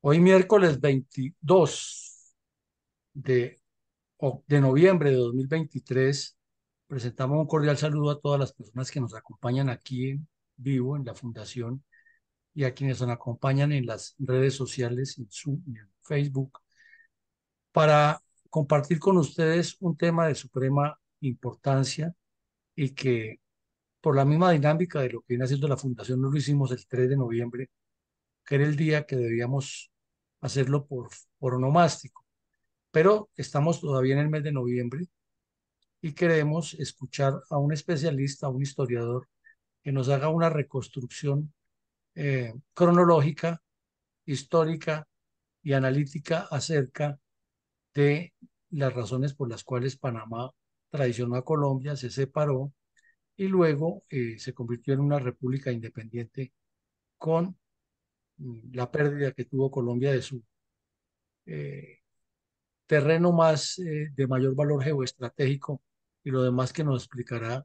Hoy miércoles 22 de, de noviembre de 2023, presentamos un cordial saludo a todas las personas que nos acompañan aquí en vivo en la Fundación y a quienes nos acompañan en las redes sociales, en Zoom en Facebook, para compartir con ustedes un tema de suprema importancia y que por la misma dinámica de lo que viene haciendo la Fundación, no lo hicimos el 3 de noviembre, que era el día que debíamos hacerlo por, por onomástico. Pero estamos todavía en el mes de noviembre y queremos escuchar a un especialista, a un historiador, que nos haga una reconstrucción eh, cronológica, histórica y analítica acerca de las razones por las cuales Panamá traicionó a Colombia, se separó y luego eh, se convirtió en una república independiente con Mm, la pérdida que tuvo Colombia de su eh, terreno más eh, de mayor valor geoestratégico y lo demás que nos explicará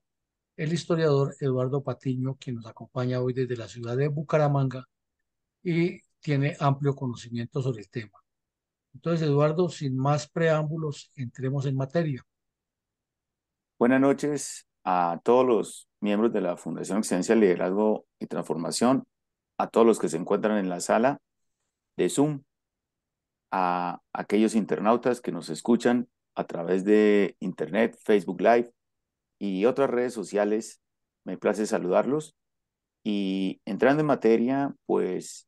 el historiador Eduardo Patiño, quien nos acompaña hoy desde la ciudad de Bucaramanga y tiene amplio conocimiento sobre el tema. Entonces, Eduardo, sin más preámbulos, entremos en materia. Buenas noches a todos los miembros de la Fundación Excelencia, Liderazgo y Transformación a todos los que se encuentran en la sala de Zoom, a aquellos internautas que nos escuchan a través de Internet, Facebook Live y otras redes sociales. Me place saludarlos. Y entrando en materia, pues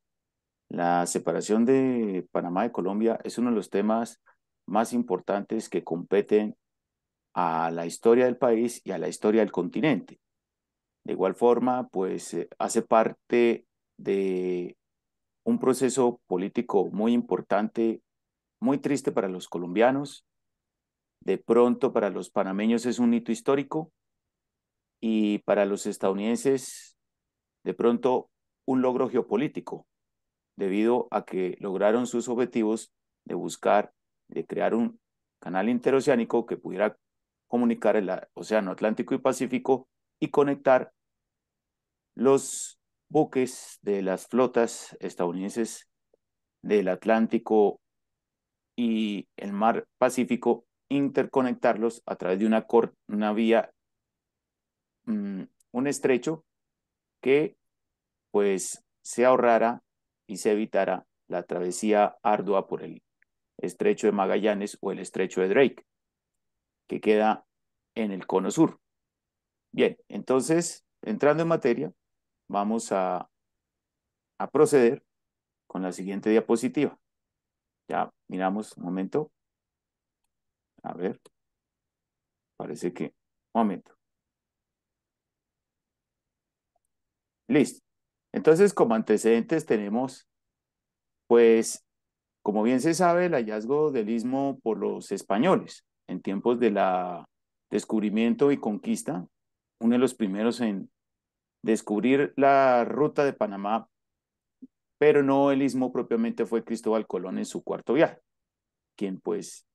la separación de Panamá y Colombia es uno de los temas más importantes que competen a la historia del país y a la historia del continente. De igual forma, pues eh, hace parte de un proceso político muy importante, muy triste para los colombianos, de pronto para los panameños es un hito histórico y para los estadounidenses de pronto un logro geopolítico, debido a que lograron sus objetivos de buscar, de crear un canal interoceánico que pudiera comunicar el Océano Atlántico y Pacífico y conectar los buques de las flotas estadounidenses del Atlántico y el Mar Pacífico, interconectarlos a través de una, una vía, mm, un estrecho que pues se ahorrara y se evitara la travesía ardua por el estrecho de Magallanes o el estrecho de Drake, que queda en el cono sur. Bien, entonces, entrando en materia, vamos a, proceder con la siguiente diapositiva. Ya miramos, un momento. A ver. Parece que, un momento. Listo. Entonces, como antecedentes tenemos, pues, como bien se sabe, el hallazgo del istmo por los españoles en tiempos de la descubrimiento y conquista, uno de los primeros en, descubrir la ruta de Panamá, pero no el istmo propiamente fue Cristóbal Colón en su cuarto viaje, quien pues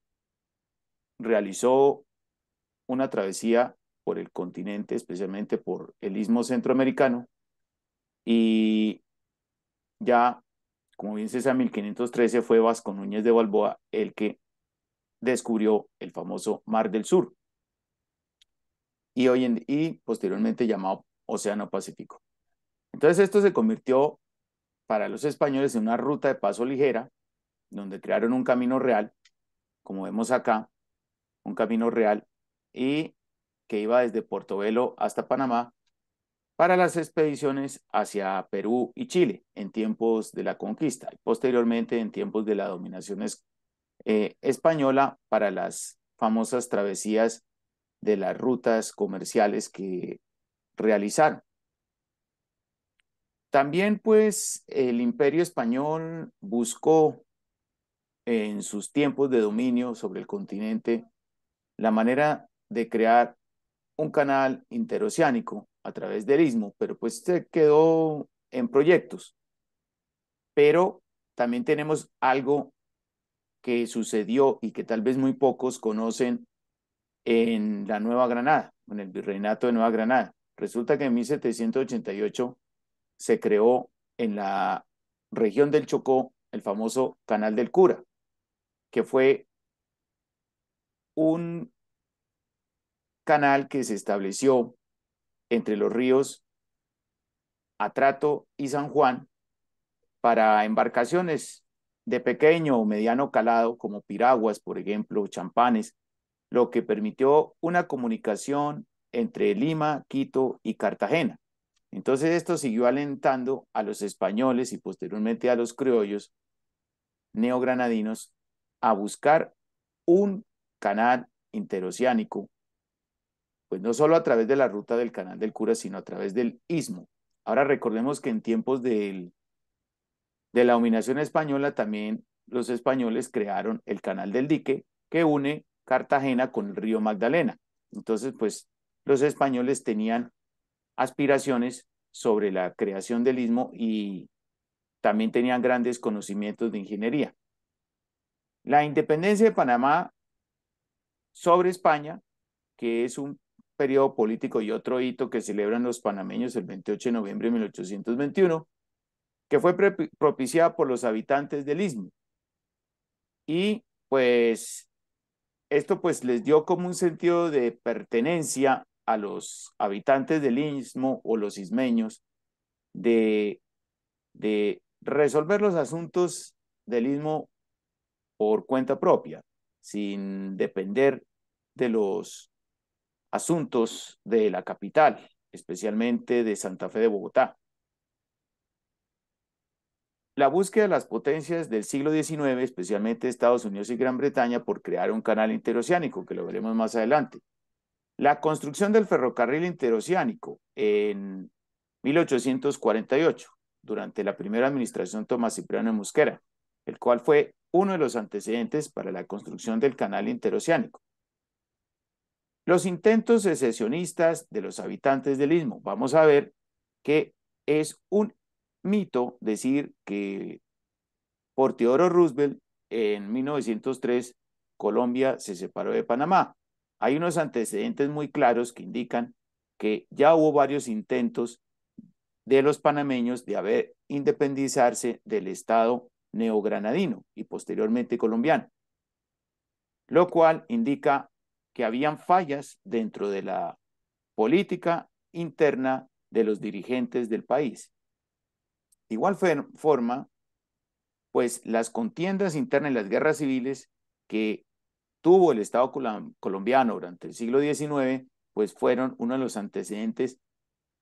realizó una travesía por el continente, especialmente por el istmo centroamericano, y ya, como bien se sabe, 1513 fue Vasco Núñez de Balboa el que descubrió el famoso Mar del Sur, y, hoy en, y posteriormente llamado Océano Pacífico. Entonces esto se convirtió para los españoles en una ruta de paso ligera, donde crearon un camino real, como vemos acá, un camino real, y que iba desde Portobelo hasta Panamá para las expediciones hacia Perú y Chile en tiempos de la conquista y posteriormente en tiempos de la dominación eh, española para las famosas travesías de las rutas comerciales que realizar. También pues el imperio español buscó en sus tiempos de dominio sobre el continente la manera de crear un canal interoceánico a través del istmo, pero pues se quedó en proyectos. Pero también tenemos algo que sucedió y que tal vez muy pocos conocen en la Nueva Granada, en el virreinato de Nueva Granada. Resulta que en 1788 se creó en la región del Chocó el famoso Canal del Cura, que fue un canal que se estableció entre los ríos Atrato y San Juan para embarcaciones de pequeño o mediano calado, como piraguas, por ejemplo, champanes, lo que permitió una comunicación entre Lima, Quito y Cartagena. Entonces esto siguió alentando a los españoles y posteriormente a los criollos neogranadinos a buscar un canal interoceánico, pues no solo a través de la ruta del canal del cura, sino a través del istmo. Ahora recordemos que en tiempos de la dominación española también los españoles crearon el canal del dique que une Cartagena con el río Magdalena. Entonces, pues los españoles tenían aspiraciones sobre la creación del istmo y también tenían grandes conocimientos de ingeniería. La independencia de Panamá sobre España, que es un periodo político y otro hito que celebran los panameños el 28 de noviembre de 1821, que fue propiciada por los habitantes del istmo. Y pues esto pues les dio como un sentido de pertenencia a los habitantes del istmo o los ismeños de, de resolver los asuntos del istmo por cuenta propia, sin depender de los asuntos de la capital, especialmente de Santa Fe de Bogotá. La búsqueda de las potencias del siglo XIX, especialmente Estados Unidos y Gran Bretaña, por crear un canal interoceánico, que lo veremos más adelante. La construcción del ferrocarril interoceánico en 1848, durante la primera administración Tomás Cipriano Musquera, el cual fue uno de los antecedentes para la construcción del canal interoceánico. Los intentos secesionistas de los habitantes del istmo. Vamos a ver que es un mito decir que por Teodoro Roosevelt en 1903 Colombia se separó de Panamá hay unos antecedentes muy claros que indican que ya hubo varios intentos de los panameños de haber independizarse del Estado neogranadino y posteriormente colombiano, lo cual indica que habían fallas dentro de la política interna de los dirigentes del país. De igual forma, pues las contiendas internas y las guerras civiles que tuvo el Estado colombiano durante el siglo XIX, pues fueron uno de los antecedentes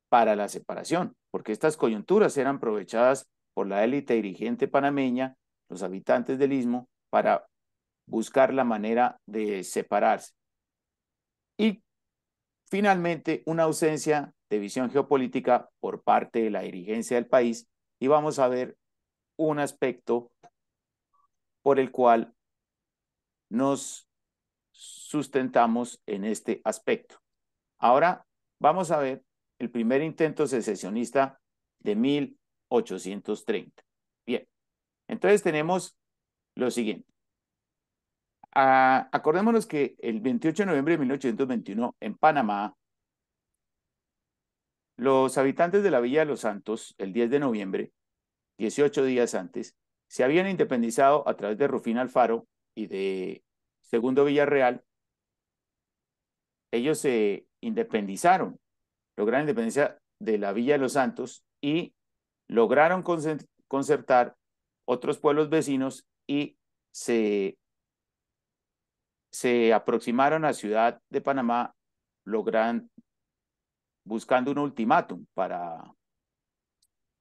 para la separación, porque estas coyunturas eran aprovechadas por la élite dirigente panameña, los habitantes del istmo, para buscar la manera de separarse. Y finalmente, una ausencia de visión geopolítica por parte de la dirigencia del país, y vamos a ver un aspecto por el cual nos sustentamos en este aspecto. Ahora vamos a ver el primer intento secesionista de 1830. Bien, entonces tenemos lo siguiente. Ah, acordémonos que el 28 de noviembre de 1821 en Panamá, los habitantes de la Villa de los Santos, el 10 de noviembre, 18 días antes, se habían independizado a través de Rufín Alfaro y de segundo Villarreal, ellos se independizaron, lograron independencia de la Villa de los Santos y lograron concertar otros pueblos vecinos y se, se aproximaron a Ciudad de Panamá, logran, buscando un ultimátum para,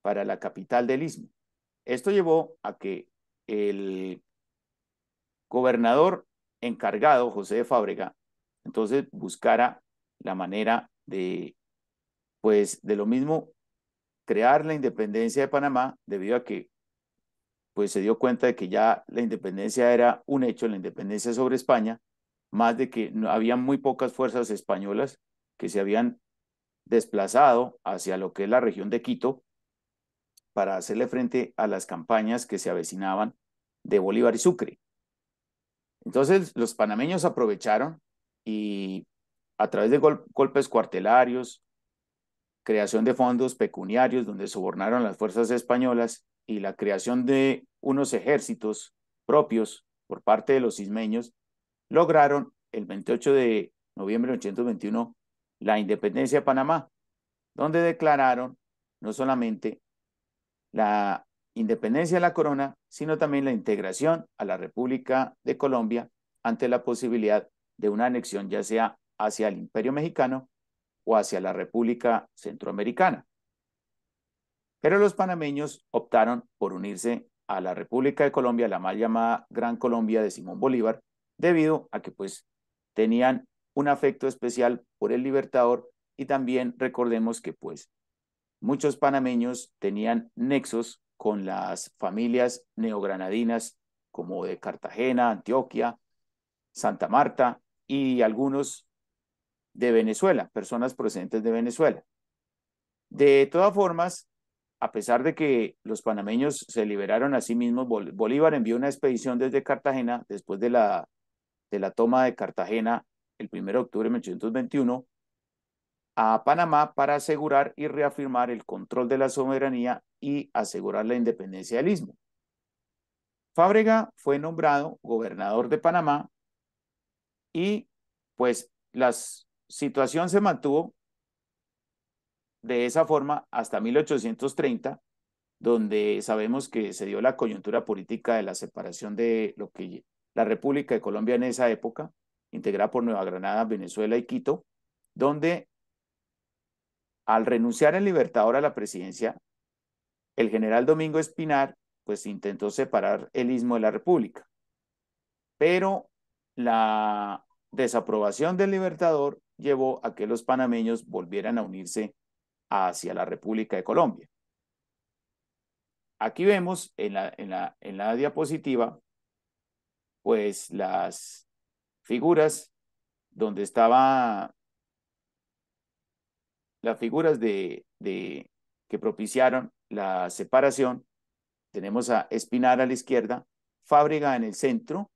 para la capital del istmo. Esto llevó a que el gobernador encargado, José de Fábrega, entonces buscara la manera de, pues, de lo mismo crear la independencia de Panamá, debido a que pues se dio cuenta de que ya la independencia era un hecho, la independencia sobre España, más de que había muy pocas fuerzas españolas que se habían desplazado hacia lo que es la región de Quito para hacerle frente a las campañas que se avecinaban de Bolívar y Sucre. Entonces los panameños aprovecharon y a través de golpes cuartelarios, creación de fondos pecuniarios donde sobornaron las fuerzas españolas y la creación de unos ejércitos propios por parte de los ismeños, lograron el 28 de noviembre de 1821 la independencia de Panamá, donde declararon no solamente la independencia de la corona, sino también la integración a la República de Colombia ante la posibilidad de una anexión ya sea hacia el Imperio Mexicano o hacia la República Centroamericana. Pero los panameños optaron por unirse a la República de Colombia, la mal llamada Gran Colombia de Simón Bolívar, debido a que pues tenían un afecto especial por el libertador y también recordemos que pues muchos panameños tenían nexos con las familias neogranadinas como de Cartagena, Antioquia, Santa Marta y algunos de Venezuela, personas procedentes de Venezuela. De todas formas, a pesar de que los panameños se liberaron a sí mismos, Bolívar envió una expedición desde Cartagena después de la, de la toma de Cartagena el 1 de octubre de 1821 a Panamá para asegurar y reafirmar el control de la soberanía y asegurar la independencia del istmo. Fábrega fue nombrado gobernador de Panamá y pues la situación se mantuvo de esa forma hasta 1830, donde sabemos que se dio la coyuntura política de la separación de lo que la República de Colombia en esa época, integrada por Nueva Granada, Venezuela y Quito, donde al renunciar el Libertador a la presidencia, el general Domingo Espinar pues intentó separar el istmo de la República. Pero la desaprobación del Libertador llevó a que los panameños volvieran a unirse hacia la República de Colombia. Aquí vemos en la, en la, en la diapositiva pues las figuras donde estaba las figuras de, que propiciaron la separación, tenemos a Espinar a la izquierda, Fábrega en el centro,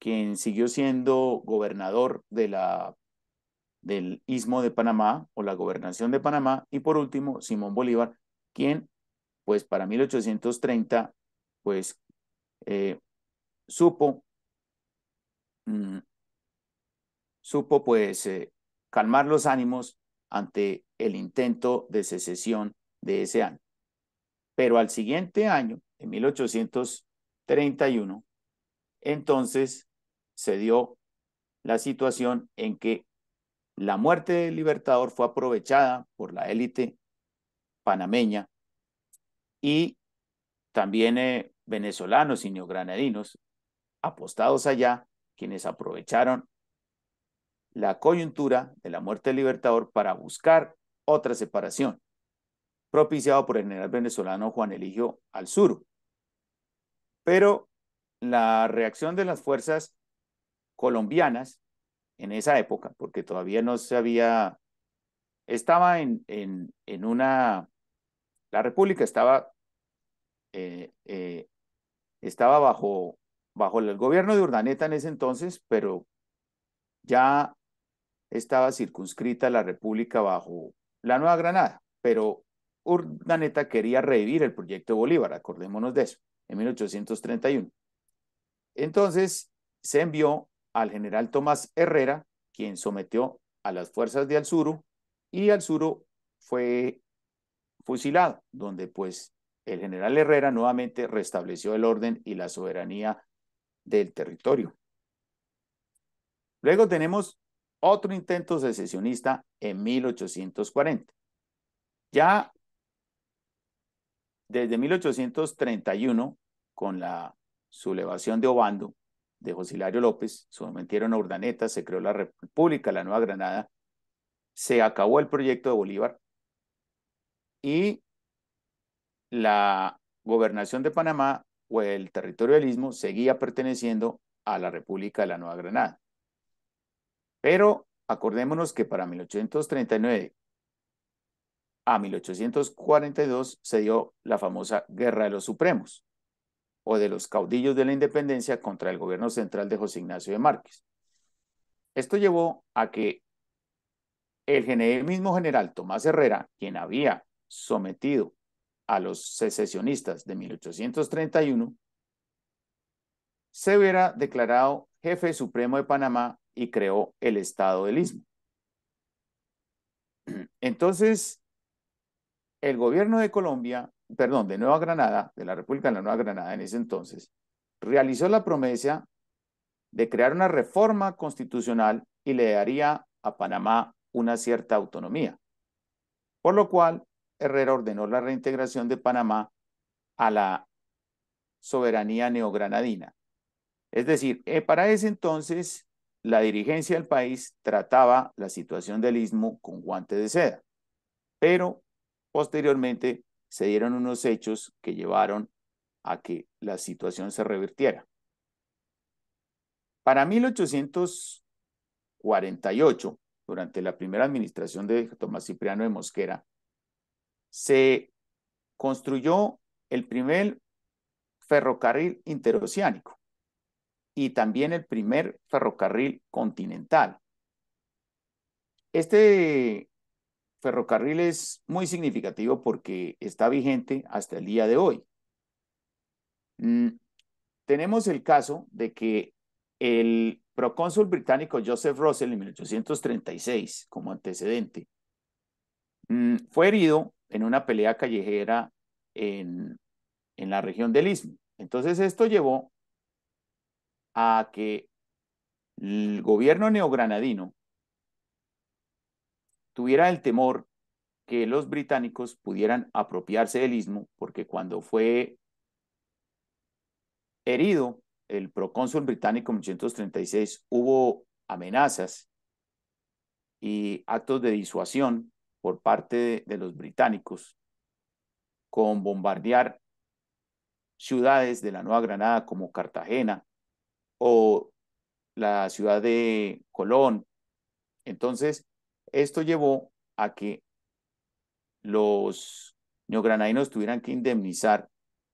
quien siguió siendo gobernador de la, del Istmo de Panamá o la gobernación de Panamá, y por último, Simón Bolívar, quien, pues para 1830, pues eh, supo, mm, supo pues eh, calmar los ánimos ante el intento de secesión de ese año. Pero al siguiente año, en 1831, entonces se dio la situación en que la muerte del libertador fue aprovechada por la élite panameña y también eh, venezolanos y neogranadinos apostados allá, quienes aprovecharon la coyuntura de la muerte del libertador para buscar otra separación, propiciado por el general venezolano Juan Eligio Alzuru. Pero la reacción de las fuerzas colombianas en esa época, porque todavía no se había, estaba en, en, en una, la República estaba, eh, eh, estaba bajo, bajo el gobierno de Urdaneta en ese entonces, pero ya estaba circunscrita la República bajo la Nueva Granada, pero Urdaneta quería revivir el proyecto de Bolívar, acordémonos de eso, en 1831. Entonces se envió al general Tomás Herrera, quien sometió a las fuerzas de Alzuru, y Alzuru fue fusilado, donde pues el general Herrera nuevamente restableció el orden y la soberanía del territorio. Luego tenemos otro intento secesionista en 1840. Ya desde 1831, con la sublevación de Obando, de José López, sometieron a Urdaneta, se creó la República, la Nueva Granada, se acabó el proyecto de Bolívar y la gobernación de Panamá o el territorialismo seguía perteneciendo a la República de la Nueva Granada. Pero acordémonos que para 1839 a 1842 se dio la famosa Guerra de los Supremos o de los caudillos de la independencia contra el gobierno central de José Ignacio de Márquez. Esto llevó a que el, mismo general Tomás Herrera, quien había sometido a los secesionistas de 1831, se hubiera declarado jefe supremo de Panamá y creó el estado del istmo. Entonces, el gobierno de Colombia, perdón, de Nueva Granada, de la República de Nueva Granada en ese entonces, realizó la promesa de crear una reforma constitucional y le daría a Panamá una cierta autonomía. Por lo cual, Herrera ordenó la reintegración de Panamá a la soberanía neogranadina. Es decir, eh, para ese entonces, la dirigencia del país trataba la situación del istmo con guantes de seda, pero posteriormente se dieron unos hechos que llevaron a que la situación se revirtiera. Para 1848, durante la primera administración de Tomás Cipriano de Mosquera, se construyó el primer ferrocarril interoceánico y también el primer ferrocarril continental. Este ferrocarril es muy significativo porque está vigente hasta el día de hoy. Mm, tenemos el caso de que el procónsul británico Joseph Russell en 1836, como antecedente, mm, fue herido en una pelea callejera en, en la región del Istmo. Entonces esto llevó a que el gobierno neogranadino tuviera el temor que los británicos pudieran apropiarse del istmo, porque cuando fue herido el procónsul británico en 1836 hubo amenazas y actos de disuasión por parte de, de los británicos con bombardear ciudades de la Nueva Granada como Cartagena, o la ciudad de Colón. Entonces, esto llevó a que los neogranadinos tuvieran que indemnizar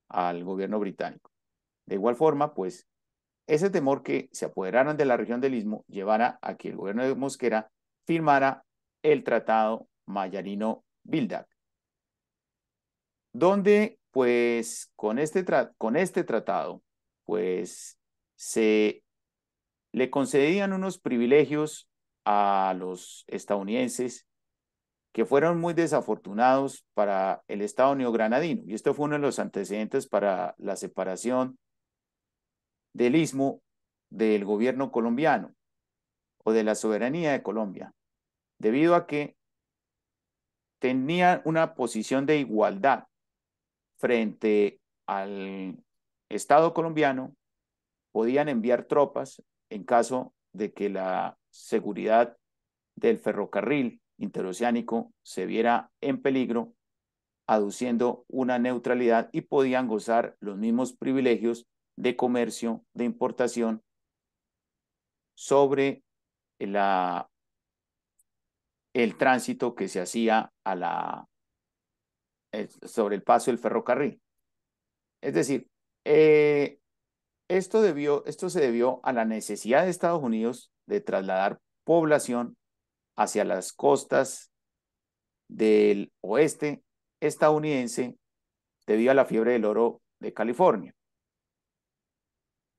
al gobierno británico. De igual forma, pues, ese temor que se apoderaron de la región del Istmo llevara a que el gobierno de Mosquera firmara el Tratado mayarino bildac donde, pues, con este, con este tratado, pues, se le concedían unos privilegios a los estadounidenses que fueron muy desafortunados para el Estado neogranadino. Y esto fue uno de los antecedentes para la separación del istmo del gobierno colombiano o de la soberanía de Colombia, debido a que tenía una posición de igualdad frente al Estado colombiano podían enviar tropas en caso de que la seguridad del ferrocarril interoceánico se viera en peligro, aduciendo una neutralidad y podían gozar los mismos privilegios de comercio, de importación sobre el tránsito que se hacía a la, eh, sobre el paso del ferrocarril. Es decir, eh, esto, debió, esto se debió a la necesidad de Estados Unidos de trasladar población hacia las costas del oeste estadounidense debido a la fiebre del oro de California.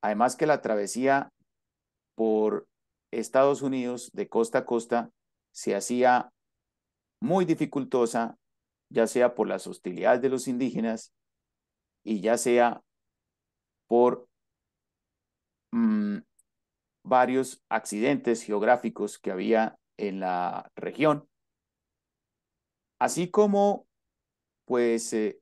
Además que la travesía por Estados Unidos de costa a costa se hacía muy dificultosa, ya sea por las hostilidades de los indígenas y ya sea por Mm, varios accidentes geográficos que había en la región, así como pues eh,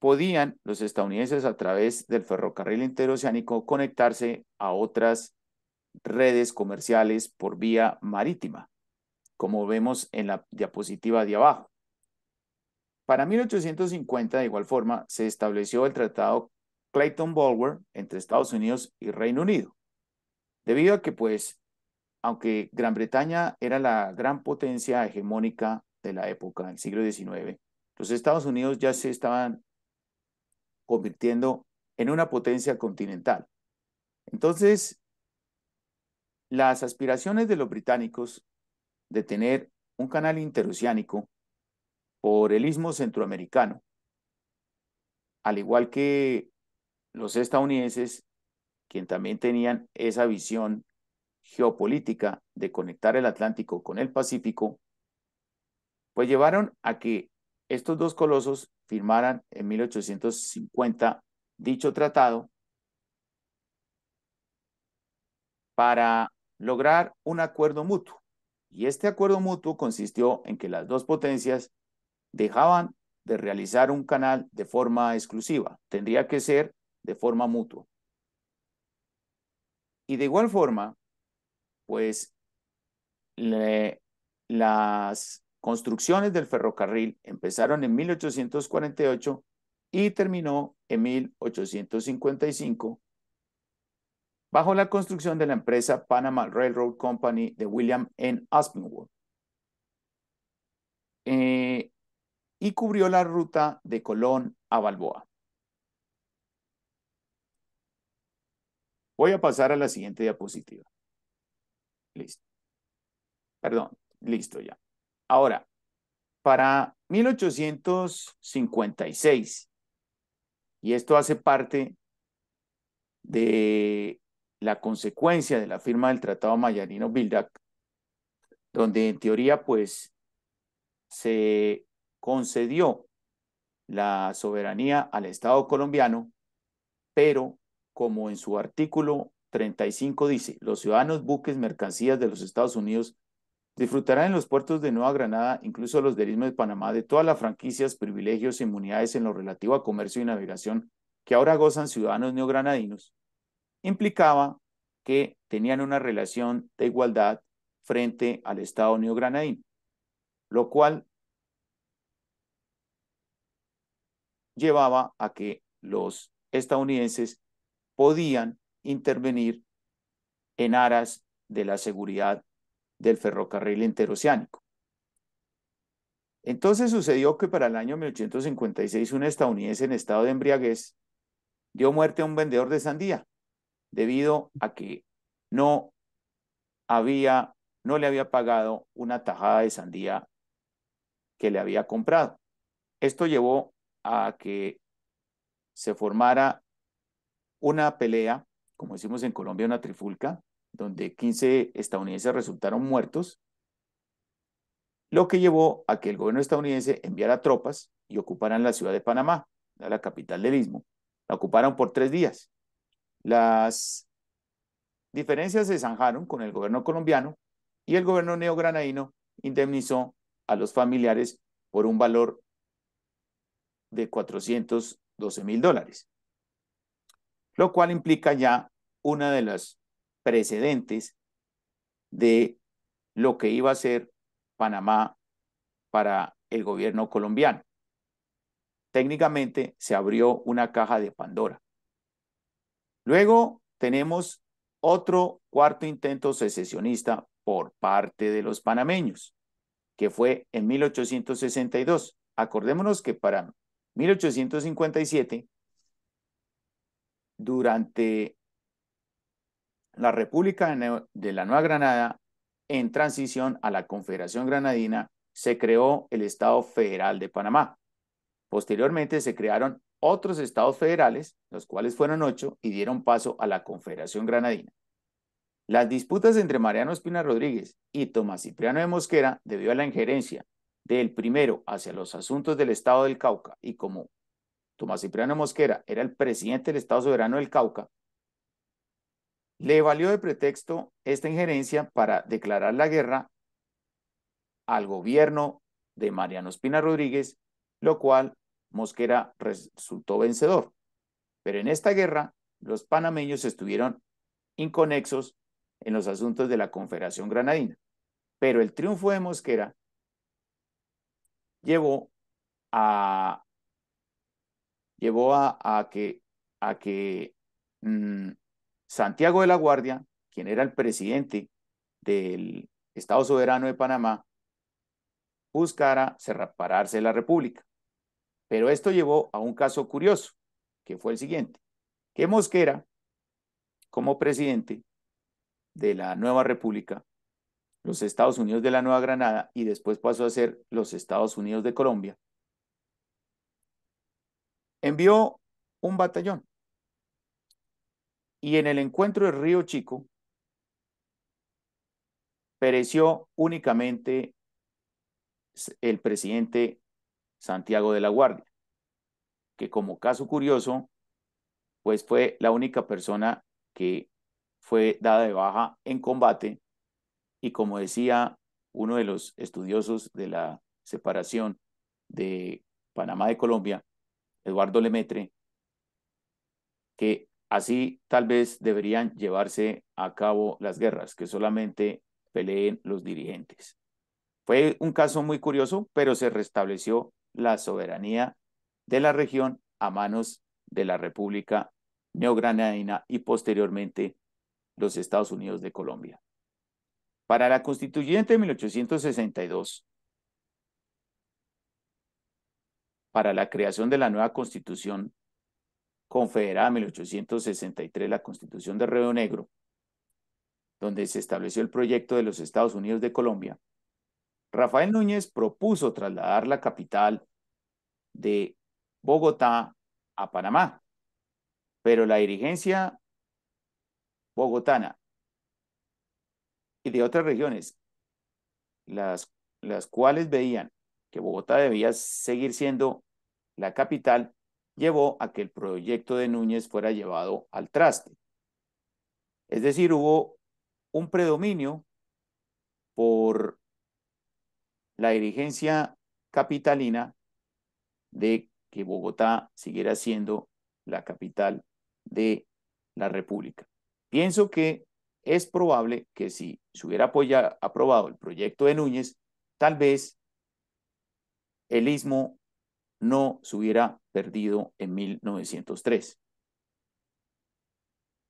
podían los estadounidenses a través del ferrocarril interoceánico conectarse a otras redes comerciales por vía marítima, como vemos en la diapositiva de abajo. Para 1850, de igual forma, se estableció el Tratado Clayton Bulwer entre Estados Unidos y Reino Unido. Debido a que, pues, aunque Gran Bretaña era la gran potencia hegemónica de la época, del siglo XIX, los Estados Unidos ya se estaban convirtiendo en una potencia continental. Entonces, las aspiraciones de los británicos de tener un canal interoceánico por el istmo centroamericano, al igual que los estadounidenses, quien también tenían esa visión geopolítica de conectar el Atlántico con el Pacífico, pues llevaron a que estos dos colosos firmaran en 1850 dicho tratado para lograr un acuerdo mutuo. Y este acuerdo mutuo consistió en que las dos potencias dejaban de realizar un canal de forma exclusiva. Tendría que ser de forma mutua. Y de igual forma, pues las construcciones del ferrocarril empezaron en 1848 y terminó en 1855 bajo la construcción de la empresa Panama Railroad Company de William N. Aspinwall. Eh, y cubrió la ruta de Colón a Balboa. Voy a pasar a la siguiente diapositiva. Listo. Perdón, listo ya. Ahora, para 1856, y esto hace parte de la consecuencia de la firma del Tratado mayarino bildac donde en teoría pues se concedió la soberanía al Estado colombiano, pero como en su artículo 35 dice, los ciudadanos, buques, mercancías de los Estados Unidos disfrutarán en los puertos de Nueva Granada, incluso los del Istmo de Panamá, de todas las franquicias, privilegios e inmunidades en lo relativo a comercio y navegación que ahora gozan ciudadanos neogranadinos, implicaba que tenían una relación de igualdad frente al Estado neogranadino, lo cual llevaba a que los estadounidenses podían intervenir en aras de la seguridad del ferrocarril interoceánico. Entonces sucedió que para el año 1856 un estadounidense en estado de embriaguez dio muerte a un vendedor de sandía debido a que no había no le había pagado una tajada de sandía que le había comprado. Esto llevó a que se formara una pelea, como decimos en Colombia, una trifulca, donde 15 estadounidenses resultaron muertos, lo que llevó a que el gobierno estadounidense enviara tropas y ocuparan la ciudad de Panamá, la capital del istmo. La ocuparon por tres días. Las diferencias se zanjaron con el gobierno colombiano y el gobierno neogranadino indemnizó a los familiares por un valor de 412 mil dólares lo cual implica ya una de las precedentes de lo que iba a ser Panamá para el gobierno colombiano. Técnicamente se abrió una caja de Pandora. Luego tenemos otro cuarto intento secesionista por parte de los panameños, que fue en 1862. Acordémonos que para 1857 durante la República de la Nueva Granada, en transición a la Confederación Granadina, se creó el Estado Federal de Panamá. Posteriormente se crearon otros estados federales, los cuales fueron ocho, y dieron paso a la Confederación Granadina. Las disputas entre Mariano Espina Rodríguez y Tomás Cipriano de Mosquera, debió a la injerencia del primero hacia los asuntos del Estado del Cauca y como Tomás Cipriano Mosquera era el presidente del Estado Soberano del Cauca, le valió de pretexto esta injerencia para declarar la guerra al gobierno de Mariano Espina Rodríguez, lo cual Mosquera resultó vencedor. Pero en esta guerra, los panameños estuvieron inconexos en los asuntos de la Confederación Granadina. Pero el triunfo de Mosquera llevó a llevó a, que, a que mm, Santiago de la Guardia, quien era el presidente del Estado Soberano de Panamá, buscara separarse la República. Pero esto llevó a un caso curioso, que fue el siguiente, que Mosquera, como presidente de la nueva República, los Estados Unidos de la Nueva Granada y después pasó a ser los Estados Unidos de Colombia, envió un batallón. Y en el encuentro del Río Chico pereció únicamente el presidente Santiago de la Guardia, que como caso curioso, pues fue la única persona que fue dada de baja en combate y como decía uno de los estudiosos de la separación de Panamá de Colombia, Eduardo Lemetre, que así tal vez deberían llevarse a cabo las guerras, que solamente peleen los dirigentes. Fue un caso muy curioso, pero se restableció la soberanía de la región a manos de la República Neogranadina y posteriormente los Estados Unidos de Colombia. Para la constituyente de 1862, para la creación de la nueva constitución confederada en 1863, la constitución de Río Negro, donde se estableció el proyecto de los Estados Unidos de Colombia, Rafael Núñez propuso trasladar la capital de Bogotá a Panamá, pero la dirigencia bogotana y de otras regiones, las, las cuales veían que Bogotá debía seguir siendo la capital, llevó a que el proyecto de Núñez fuera llevado al traste. Es decir, hubo un predominio por la dirigencia capitalina de que Bogotá siguiera siendo la capital de la República. Pienso que es probable que si se hubiera apoyado, aprobado el proyecto de Núñez, tal vez el istmo no se hubiera perdido en 1903.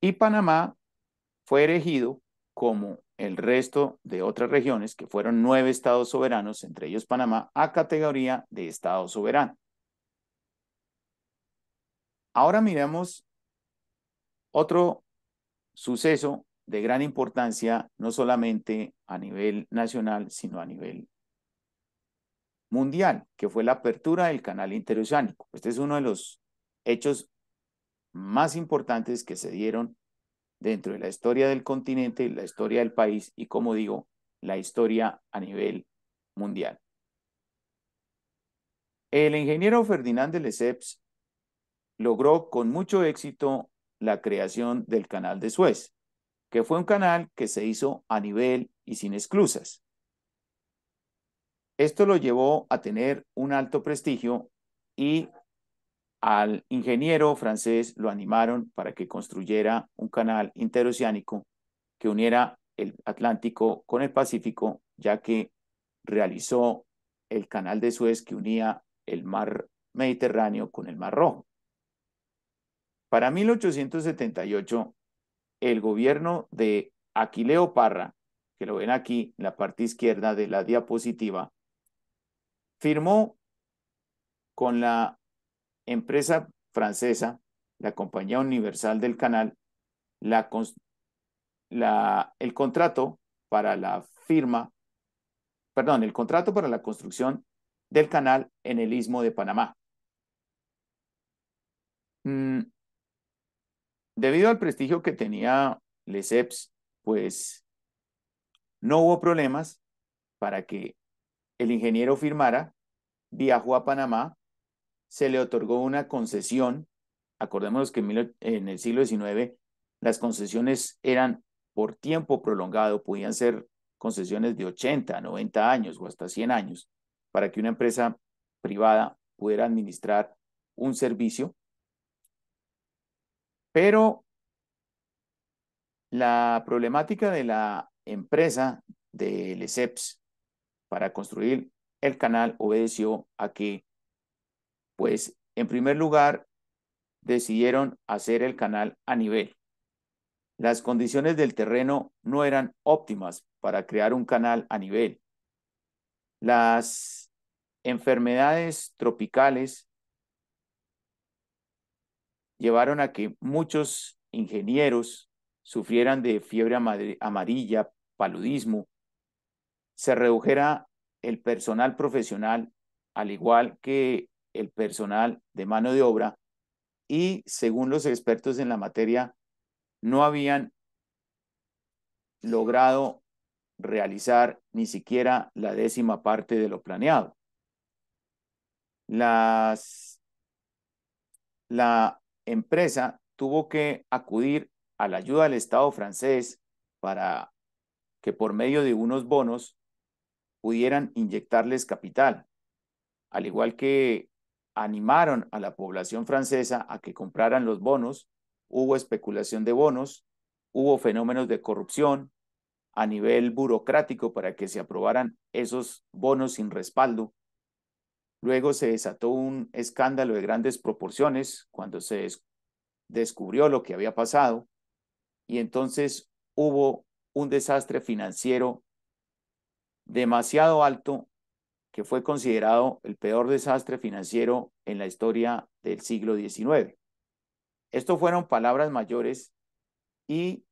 Y Panamá fue elegido como el resto de otras regiones, que fueron nueve estados soberanos, entre ellos Panamá, a categoría de estado soberano. Ahora miremos otro suceso de gran importancia, no solamente a nivel nacional, sino a nivel mundial, que fue la apertura del canal interoceánico. Este es uno de los hechos más importantes que se dieron dentro de la historia del continente, la historia del país y, como digo, la historia a nivel mundial. El ingeniero Ferdinand de Lesseps logró con mucho éxito la creación del canal de Suez, que fue un canal que se hizo a nivel y sin exclusas esto lo llevó a tener un alto prestigio y al ingeniero francés lo animaron para que construyera un canal interoceánico que uniera el Atlántico con el Pacífico, ya que realizó el canal de Suez que unía el mar Mediterráneo con el mar Rojo. Para 1878, el gobierno de Aquileo Parra, que lo ven aquí en la parte izquierda de la diapositiva, firmó con la empresa francesa, la Compañía Universal del Canal, el contrato para la firma, perdón, el contrato para la construcción del canal en el istmo de Panamá. Mm, debido al prestigio que tenía Lesseps, pues no hubo problemas para que el ingeniero firmara viajó a Panamá, se le otorgó una concesión. Acordémonos que en el siglo XIX las concesiones eran por tiempo prolongado, podían ser concesiones de 80, 90 años o hasta 100 años, para que una empresa privada pudiera administrar un servicio. Pero la problemática de la empresa de LESEPS para construir el canal obedeció a que, pues, en primer lugar, decidieron hacer el canal a nivel. Las condiciones del terreno no eran óptimas para crear un canal a nivel. Las enfermedades tropicales llevaron a que muchos ingenieros sufrieran de fiebre amarilla, paludismo, se redujera el personal profesional, al igual que el personal de mano de obra, y según los expertos en la materia, no habían logrado realizar ni siquiera la décima parte de lo planeado. Las, la empresa tuvo que acudir a la ayuda del Estado francés para que por medio de unos bonos pudieran inyectarles capital, al igual que animaron a la población francesa a que compraran los bonos, hubo especulación de bonos, hubo fenómenos de corrupción a nivel burocrático para que se aprobaran esos bonos sin respaldo. Luego se desató un escándalo de grandes proporciones cuando se descubrió lo que había pasado y entonces hubo un desastre financiero demasiado alto que fue considerado el peor desastre financiero en la historia del siglo XIX. Esto fueron palabras mayores y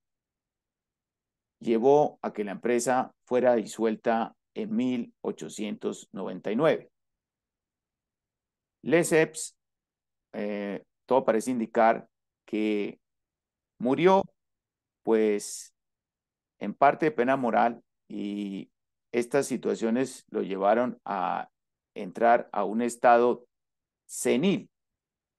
llevó a que la empresa fuera disuelta en 1899. Lesseps, eh, todo parece indicar que murió, pues, en parte de pena moral y estas situaciones lo llevaron a entrar a un estado senil,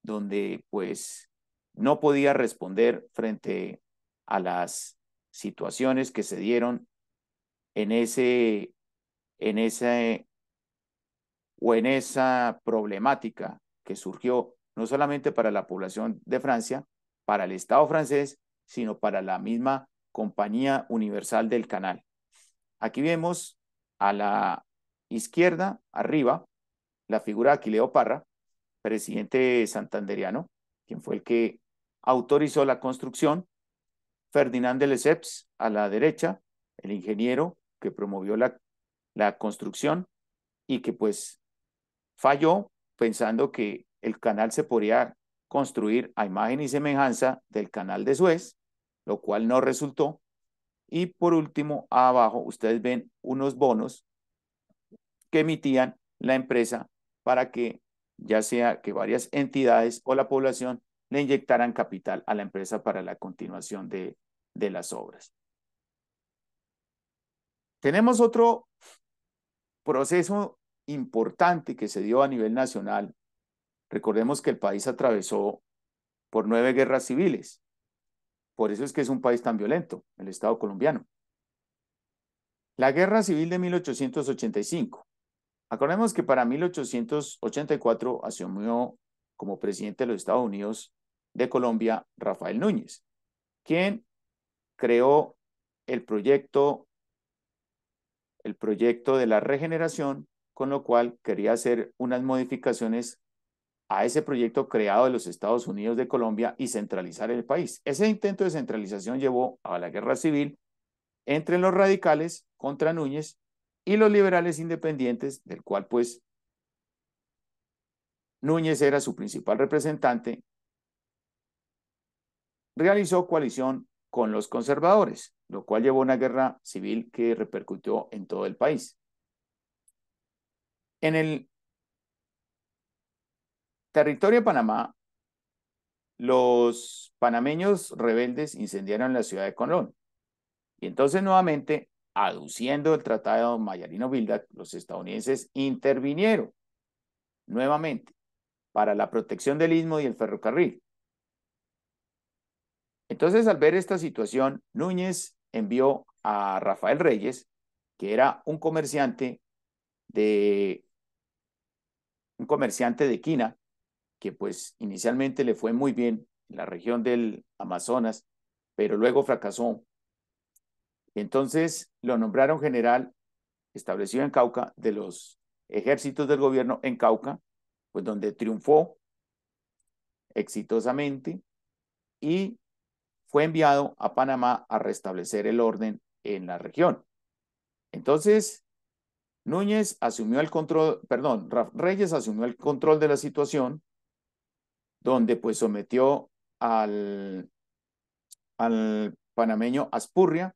donde pues no podía responder frente a las situaciones que se dieron en ese, en ese, o en esa problemática que surgió no solamente para la población de Francia, para el Estado francés, sino para la misma Compañía Universal del Canal. Aquí vemos a la izquierda, arriba, la figura de Aquileo Parra, presidente santanderiano, quien fue el que autorizó la construcción. Ferdinand de Lesseps, a la derecha, el ingeniero que promovió la, la construcción y que pues falló pensando que el canal se podría construir a imagen y semejanza del canal de Suez, lo cual no resultó, y por último, abajo ustedes ven unos bonos que emitían la empresa para que ya sea que varias entidades o la población le inyectaran capital a la empresa para la continuación de, de las obras. Tenemos otro proceso importante que se dio a nivel nacional. Recordemos que el país atravesó por nueve guerras civiles. Por eso es que es un país tan violento, el Estado colombiano. La Guerra Civil de 1885. Acordemos que para 1884 asumió como presidente de los Estados Unidos de Colombia Rafael Núñez, quien creó el proyecto el proyecto de la regeneración, con lo cual quería hacer unas modificaciones a ese proyecto creado de los Estados Unidos de Colombia y centralizar el país. Ese intento de centralización llevó a la guerra civil entre los radicales contra Núñez y los liberales independientes, del cual pues Núñez era su principal representante, realizó coalición con los conservadores, lo cual llevó a una guerra civil que repercutió en todo el país. En el Territorio de Panamá, los panameños rebeldes incendiaron la ciudad de Colón. Y entonces nuevamente, aduciendo el tratado Mayarino-Vildac, los estadounidenses intervinieron nuevamente para la protección del istmo y el ferrocarril. Entonces, al ver esta situación, Núñez envió a Rafael Reyes, que era un comerciante de un comerciante de quina que pues inicialmente le fue muy bien en la región del Amazonas, pero luego fracasó. Entonces lo nombraron general establecido en Cauca de los ejércitos del gobierno en Cauca, pues donde triunfó exitosamente y fue enviado a Panamá a restablecer el orden en la región. Entonces, Núñez asumió el control, perdón, Reyes asumió el control de la situación donde pues sometió al, panameño Aspurria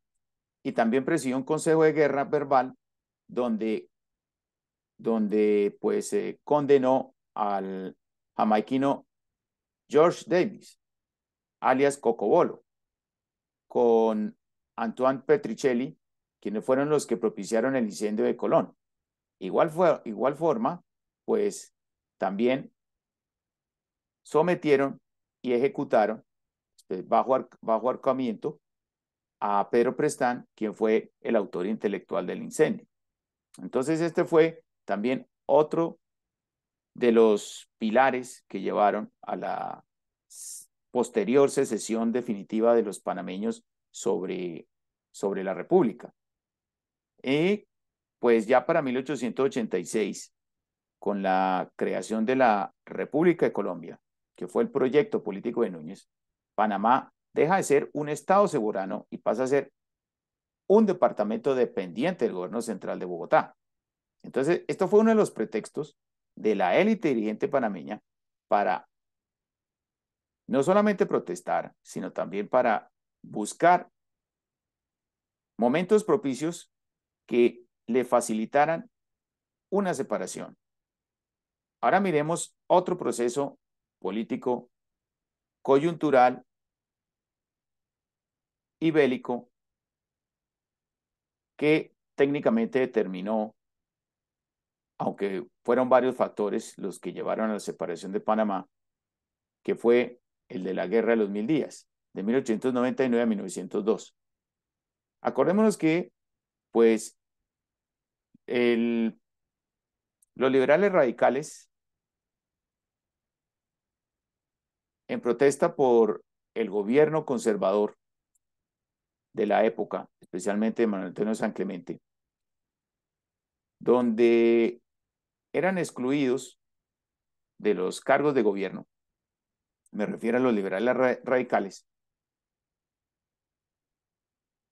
y también presidió un consejo de guerra verbal donde, donde pues eh, condenó al jamaiquino George Davis, alias Cocobolo, con Antoine Petricelli, quienes fueron los que propiciaron el incendio de Colón. Igual, fue, igual forma, pues también sometieron y ejecutaron este, bajo, bajo arcamiento a Pedro Prestán, quien fue el autor intelectual del incendio. Entonces, este fue también otro de los pilares que llevaron a la posterior secesión definitiva de los panameños sobre, sobre la República. Y pues ya para 1886, con la creación de la República de Colombia, que fue el proyecto político de Núñez, Panamá deja de ser un estado soberano y pasa a ser un departamento dependiente del gobierno central de Bogotá. Entonces, esto fue uno de los pretextos de la élite dirigente panameña para no solamente protestar, sino también para buscar momentos propicios que le facilitaran una separación. Ahora miremos otro proceso político, coyuntural y bélico que técnicamente determinó, aunque fueron varios factores los que llevaron a la separación de Panamá, que fue el de la Guerra de los Mil Días, de 1899 a 1902. Acordémonos que, pues, el, los liberales radicales en protesta por el gobierno conservador de la época, especialmente de Manuel Antonio San Clemente, donde eran excluidos de los cargos de gobierno. Me refiero a los liberales radicales.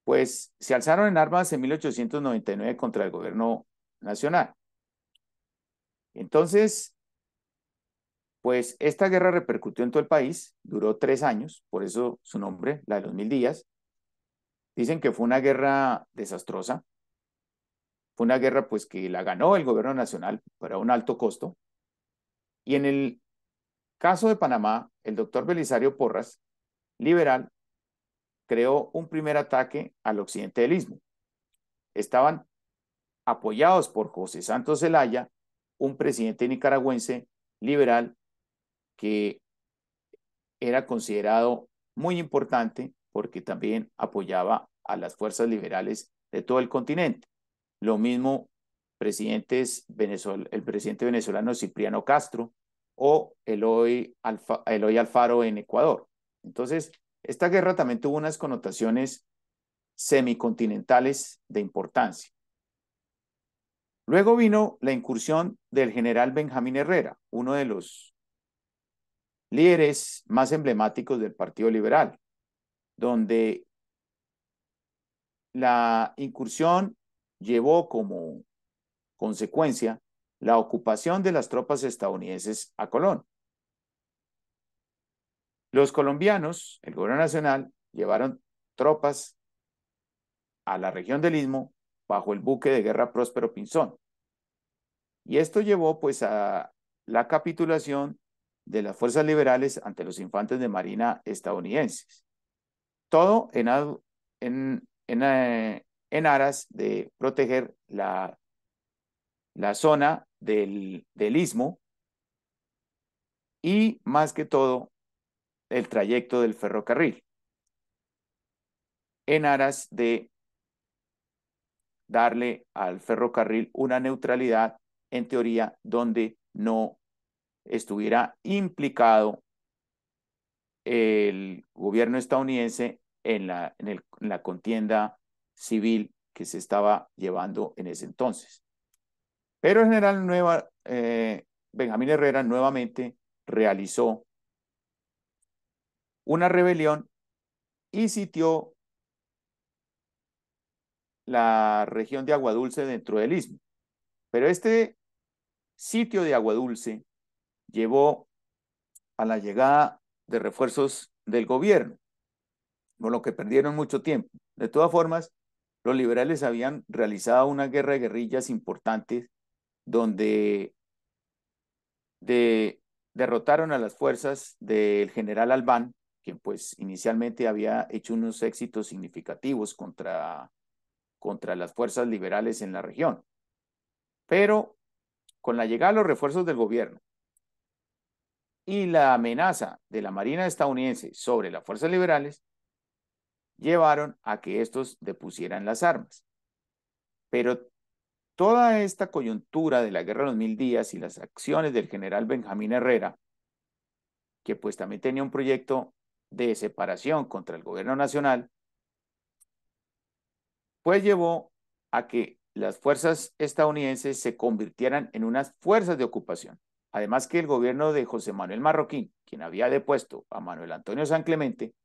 Pues se alzaron en armas en 1899 contra el gobierno nacional. Entonces, pues esta guerra repercutió en todo el país, duró tres años, por eso su nombre, la de los mil días. Dicen que fue una guerra desastrosa, fue una guerra pues que la ganó el gobierno nacional, pero a un alto costo. Y en el caso de Panamá, el doctor Belisario Porras, liberal, creó un primer ataque al occidente Estaban apoyados por José Santos Zelaya, un presidente nicaragüense liberal que era considerado muy importante porque también apoyaba a las fuerzas liberales de todo el continente. Lo mismo presidentes el presidente venezolano Cipriano Castro o el hoy hoy Alfaro en Ecuador. Entonces, esta guerra también tuvo unas connotaciones semicontinentales de importancia. Luego vino la incursión del general Benjamín Herrera, uno de los líderes más emblemáticos del Partido Liberal, donde la incursión llevó como consecuencia la ocupación de las tropas estadounidenses a Colón. Los colombianos, el gobierno nacional, llevaron tropas a la región del Istmo bajo el buque de guerra Próspero Pinzón. Y esto llevó pues a la capitulación de las fuerzas liberales ante los infantes de marina estadounidenses. Todo en, en, eh, en, aras de proteger la, la zona del, del istmo y más que todo el trayecto del ferrocarril en aras de darle al ferrocarril una neutralidad en teoría donde no estuviera implicado el gobierno estadounidense en la, en, la contienda civil que se estaba llevando en ese entonces. Pero el general Nueva, eh, Benjamín Herrera nuevamente realizó una rebelión y sitió la región de Agua Dulce dentro del istmo. Pero este sitio de Agua Dulce llevó a la llegada de refuerzos del gobierno, por lo que perdieron mucho tiempo. De todas formas, los liberales habían realizado una guerra de guerrillas importantes donde derrotaron a las fuerzas del general Albán, quien pues inicialmente había hecho unos éxitos significativos contra, contra las fuerzas liberales en la región. Pero con la llegada de los refuerzos del gobierno y la amenaza de la Marina estadounidense sobre las fuerzas liberales llevaron a que estos depusieran las armas. Pero toda esta coyuntura de la Guerra de los Mil Días y las acciones del general Benjamín Herrera, que pues también tenía un proyecto de separación contra el gobierno nacional, pues llevó a que las fuerzas estadounidenses se convirtieran en unas fuerzas de ocupación. Además que el gobierno de José Manuel Marroquín, quien había depuesto a Manuel Antonio San Clemente,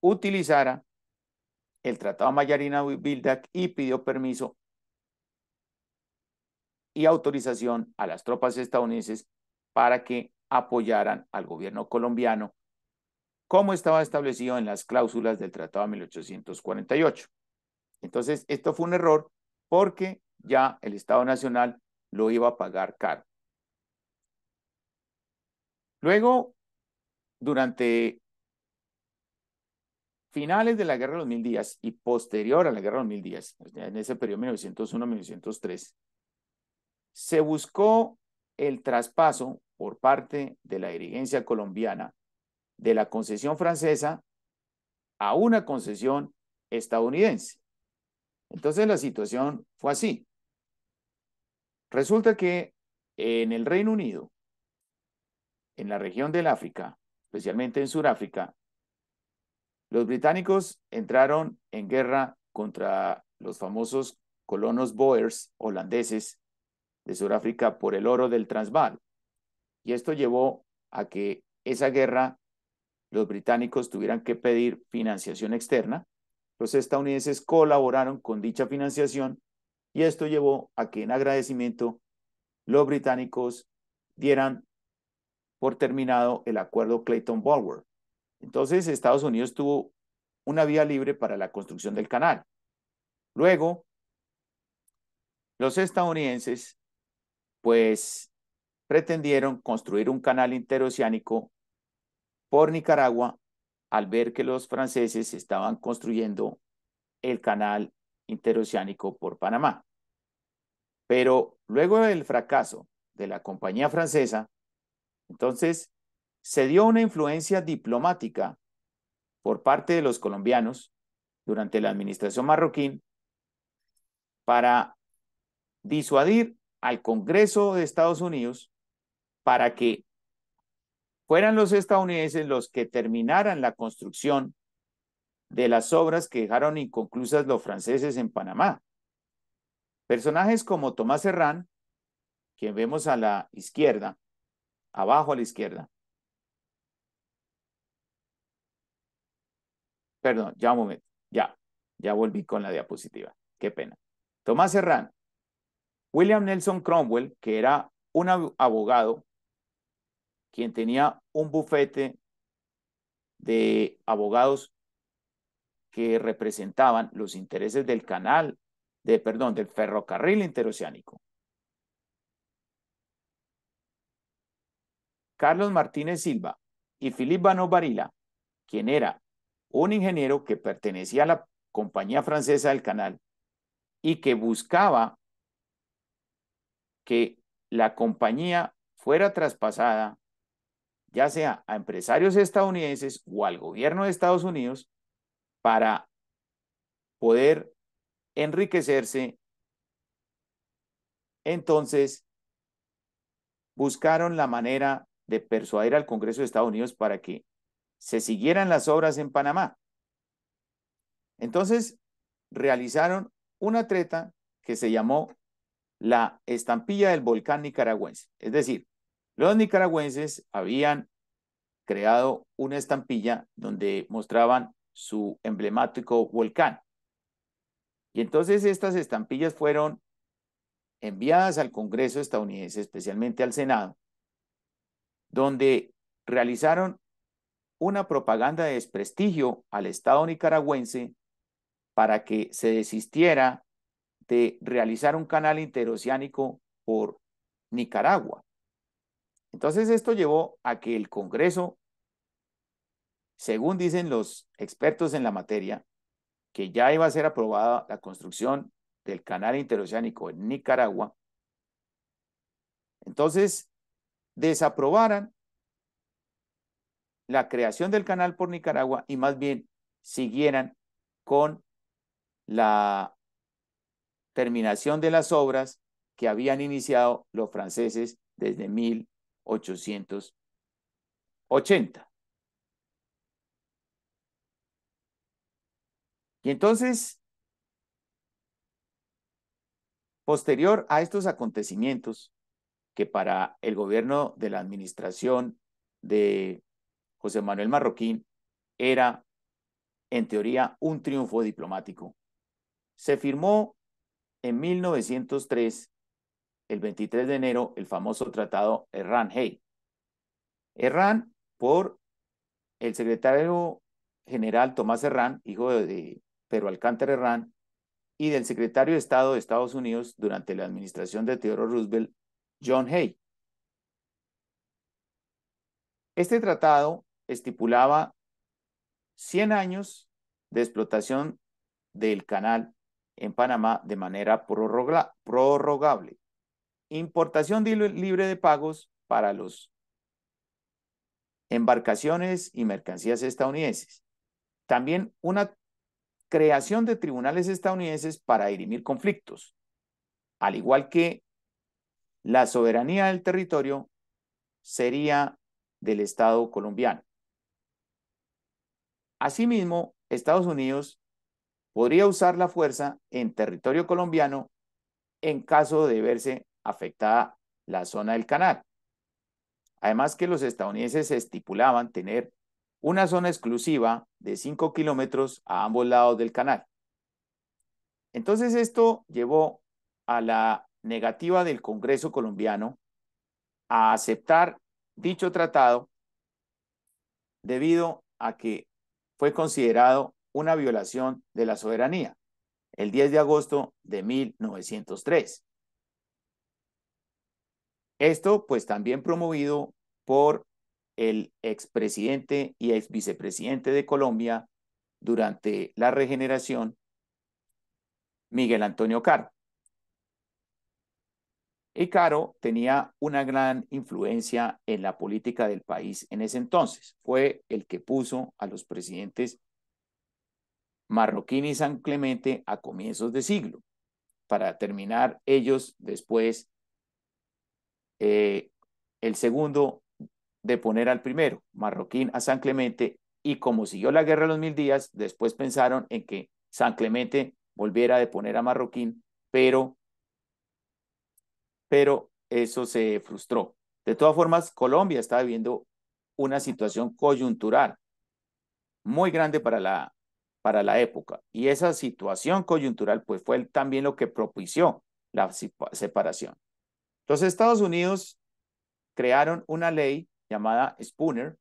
utilizara el Tratado mayarina bildac y pidió permiso y autorización a las tropas estadounidenses para que apoyaran al gobierno colombiano, como estaba establecido en las cláusulas del Tratado de 1848. Entonces, esto fue un error porque ya el Estado Nacional lo iba a pagar caro. Luego, durante finales de la Guerra de los Mil Días y posterior a la Guerra de los Mil Días, en ese periodo 1901-1903, se buscó el traspaso por parte de la dirigencia colombiana de la concesión francesa a una concesión estadounidense. Entonces la situación fue así. Resulta que en el Reino Unido en la región del África, especialmente en Sudáfrica, los británicos entraron en guerra contra los famosos colonos boers holandeses de Sudáfrica por el oro del Transvaal. Y esto llevó a que esa guerra los británicos tuvieran que pedir financiación externa. Los estadounidenses colaboraron con dicha financiación y esto llevó a que en agradecimiento los británicos dieran por terminado el acuerdo Clayton-Bulwer. Entonces Estados Unidos tuvo una vía libre para la construcción del canal. Luego, los estadounidenses pues pretendieron construir un canal interoceánico por Nicaragua al ver que los franceses estaban construyendo el canal interoceánico por Panamá. Pero luego del fracaso de la compañía francesa, entonces, se dio una influencia diplomática por parte de los colombianos durante la administración marroquín para disuadir al Congreso de Estados Unidos para que fueran los estadounidenses los que terminaran la construcción de las obras que dejaron inconclusas los franceses en Panamá. Personajes como Tomás Herrán, quien vemos a la izquierda, abajo a la izquierda. Perdón, ya un momento, ya, ya volví con la diapositiva, qué pena. Tomás Herrán, William Nelson Cromwell, que era un abogado, quien tenía un bufete de abogados que representaban los intereses del canal, de, perdón, del ferrocarril interoceánico. Carlos Martínez Silva y Philippe Banó Barila, quien era un ingeniero que pertenecía a la compañía francesa del canal y que buscaba que la compañía fuera traspasada ya sea a empresarios estadounidenses o al gobierno de Estados Unidos para poder enriquecerse. Entonces, buscaron la manera de persuadir al Congreso de Estados Unidos para que se siguieran las obras en Panamá. Entonces, realizaron una treta que se llamó la estampilla del volcán nicaragüense. Es decir, los nicaragüenses habían creado una estampilla donde mostraban su emblemático volcán. Y entonces estas estampillas fueron enviadas al Congreso estadounidense, especialmente al Senado, donde realizaron una propaganda de desprestigio al Estado nicaragüense para que se desistiera de realizar un canal interoceánico por Nicaragua. Entonces esto llevó a que el Congreso, según dicen los expertos en la materia, que ya iba a ser aprobada la construcción del canal interoceánico en Nicaragua, entonces desaprobaran la creación del canal por Nicaragua y más bien siguieran con la terminación de las obras que habían iniciado los franceses desde 1880. Y entonces, posterior a estos acontecimientos, que para el gobierno de la administración de José Manuel Marroquín era, en teoría, un triunfo diplomático. Se firmó en 1903, el 23 de enero, el famoso tratado Erran-Hey. Erran, por el secretario general Tomás Herrán, hijo de Pedro Alcántara Herrán, y del secretario de Estado de Estados Unidos durante la administración de Theodore Roosevelt, John Hay. Este tratado estipulaba 100 años de explotación del canal en Panamá de manera prorrogable. Importación libre de pagos para los embarcaciones y mercancías estadounidenses. También una creación de tribunales estadounidenses para dirimir conflictos, al igual que la soberanía del territorio sería del Estado colombiano. Asimismo, Estados Unidos podría usar la fuerza en territorio colombiano en caso de verse afectada la zona del canal. Además que los estadounidenses estipulaban tener una zona exclusiva de 5 kilómetros a ambos lados del canal. Entonces esto llevó a la negativa del Congreso colombiano a aceptar dicho tratado debido a que fue considerado una violación de la soberanía el 10 de agosto de 1903. Esto pues también promovido por el expresidente y ex vicepresidente de Colombia durante la regeneración, Miguel Antonio Caro. Y Caro tenía una gran influencia en la política del país en ese entonces. Fue el que puso a los presidentes Marroquín y San Clemente a comienzos de siglo, para terminar ellos después eh, el segundo de poner al primero, Marroquín a San Clemente, y como siguió la guerra de los mil días, después pensaron en que San Clemente volviera a deponer a Marroquín, pero pero eso se frustró. De todas formas, Colombia está viviendo una situación coyuntural muy grande para la, para la época. Y esa situación coyuntural pues fue también lo que propició la separación. Los Estados Unidos crearon una ley llamada Spooner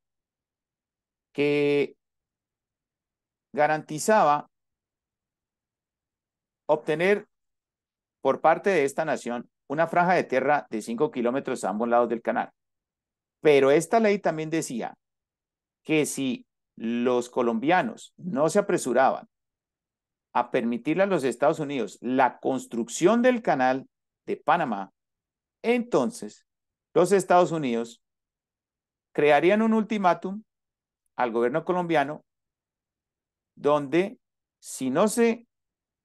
que garantizaba obtener por parte de esta nación una franja de tierra de 5 kilómetros a ambos lados del canal. Pero esta ley también decía que si los colombianos no se apresuraban a permitirle a los Estados Unidos la construcción del canal de Panamá, entonces los Estados Unidos crearían un ultimátum al gobierno colombiano donde si no se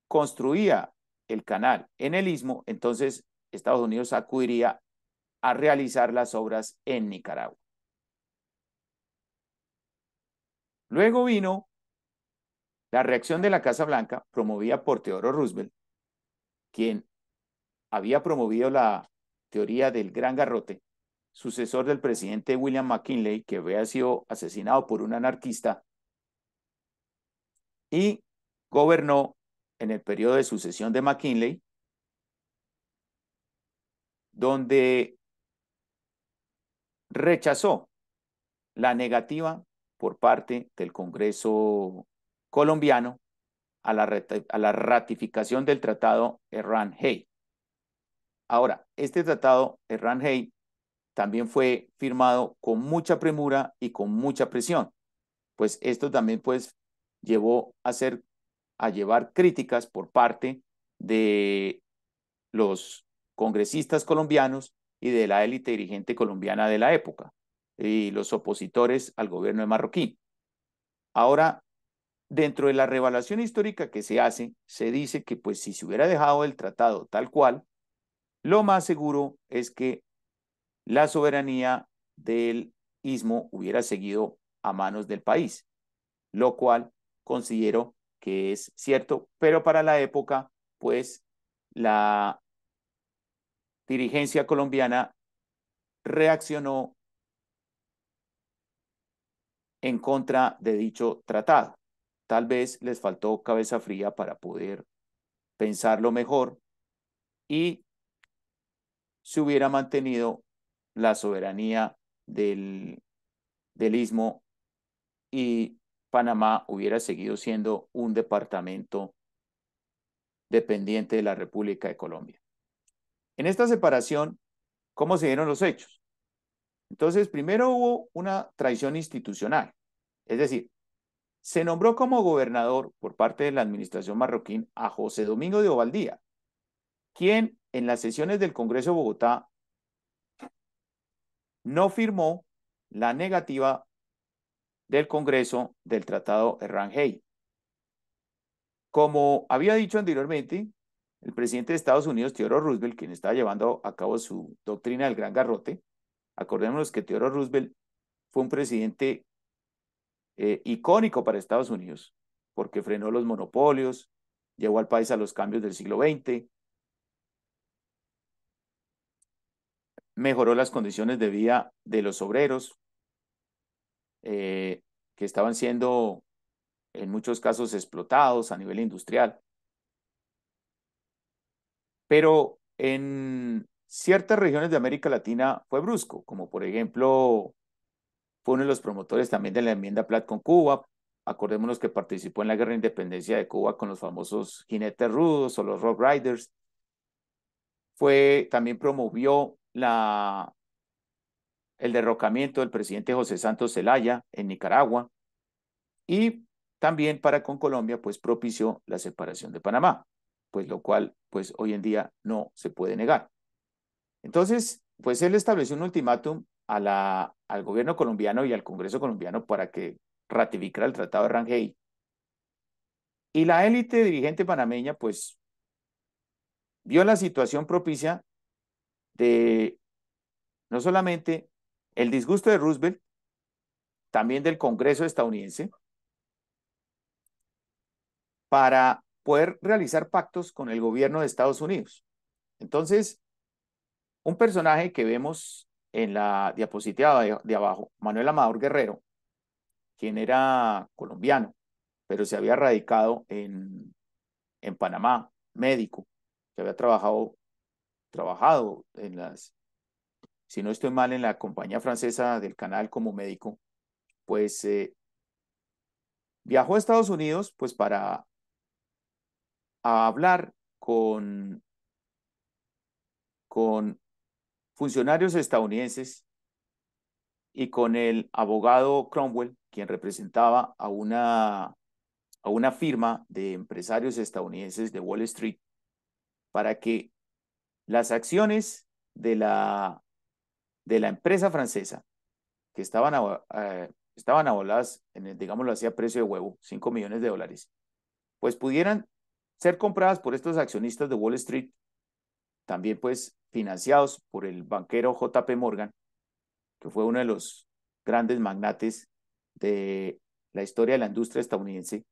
construía el canal en el istmo, entonces Estados Unidos acudiría a realizar las obras en Nicaragua. Luego vino la reacción de la Casa Blanca, promovida por Teodoro Roosevelt, quien había promovido la teoría del gran garrote, sucesor del presidente William McKinley, que había sido asesinado por un anarquista, y gobernó en el periodo de sucesión de McKinley donde rechazó la negativa por parte del Congreso colombiano a la, a la ratificación del tratado Erran-Hey. Ahora, este tratado Erran-Hey también fue firmado con mucha premura y con mucha presión, pues esto también pues llevó a, ser, a llevar críticas por parte de los congresistas colombianos y de la élite dirigente colombiana de la época y los opositores al gobierno de Marroquí. Ahora, dentro de la revelación histórica que se hace, se dice que pues si se hubiera dejado el tratado tal cual, lo más seguro es que la soberanía del istmo hubiera seguido a manos del país, lo cual considero que es cierto, pero para la época, pues la dirigencia colombiana reaccionó en contra de dicho tratado. Tal vez les faltó cabeza fría para poder pensarlo mejor y se hubiera mantenido la soberanía del, del istmo y Panamá hubiera seguido siendo un departamento dependiente de la República de Colombia. En esta separación, ¿cómo se dieron los hechos? Entonces, primero hubo una traición institucional, es decir, se nombró como gobernador por parte de la administración marroquín a José Domingo de Ovaldía, quien en las sesiones del Congreso de Bogotá no firmó la negativa del Congreso del Tratado Errangey. Como había dicho anteriormente, el presidente de Estados Unidos, Theodore Roosevelt, quien estaba llevando a cabo su doctrina del gran garrote, acordémonos que Theodore Roosevelt fue un presidente eh, icónico para Estados Unidos, porque frenó los monopolios, llevó al país a los cambios del siglo XX, mejoró las condiciones de vida de los obreros, eh, que estaban siendo en muchos casos explotados a nivel industrial pero en ciertas regiones de América Latina fue brusco, como por ejemplo fue uno de los promotores también de la enmienda Platt con Cuba. Acordémonos que participó en la guerra de independencia de Cuba con los famosos jinetes rudos o los Rock Riders. Fue, también promovió la, el derrocamiento del presidente José Santos Zelaya en Nicaragua y también para con Colombia, pues propició la separación de Panamá pues lo cual pues hoy en día no se puede negar. Entonces, pues él estableció un ultimátum a la, al gobierno colombiano y al Congreso colombiano para que ratificara el Tratado de Rangel. Y la élite dirigente panameña, pues, vio la situación propicia de no solamente el disgusto de Roosevelt, también del Congreso estadounidense, para poder realizar pactos con el gobierno de Estados Unidos. Entonces, un personaje que vemos en la diapositiva de, abajo, Manuel Amador Guerrero, quien era colombiano, pero se había radicado en, en Panamá, médico, que había trabajado, trabajado en las, si no estoy mal, en la compañía francesa del canal como médico, pues eh, viajó a Estados Unidos pues para a hablar con, con funcionarios estadounidenses y con el abogado Cromwell, quien representaba a una, a una firma de empresarios estadounidenses de Wall Street, para que las acciones de la, de la empresa francesa, que estaban, a, eh, estaban en el, digámoslo así, a precio de huevo, 5 millones de dólares, pues pudieran ser compradas por estos accionistas de Wall Street, también pues financiados por el banquero JP Morgan, que fue uno de los grandes magnates de la historia de la industria estadounidense.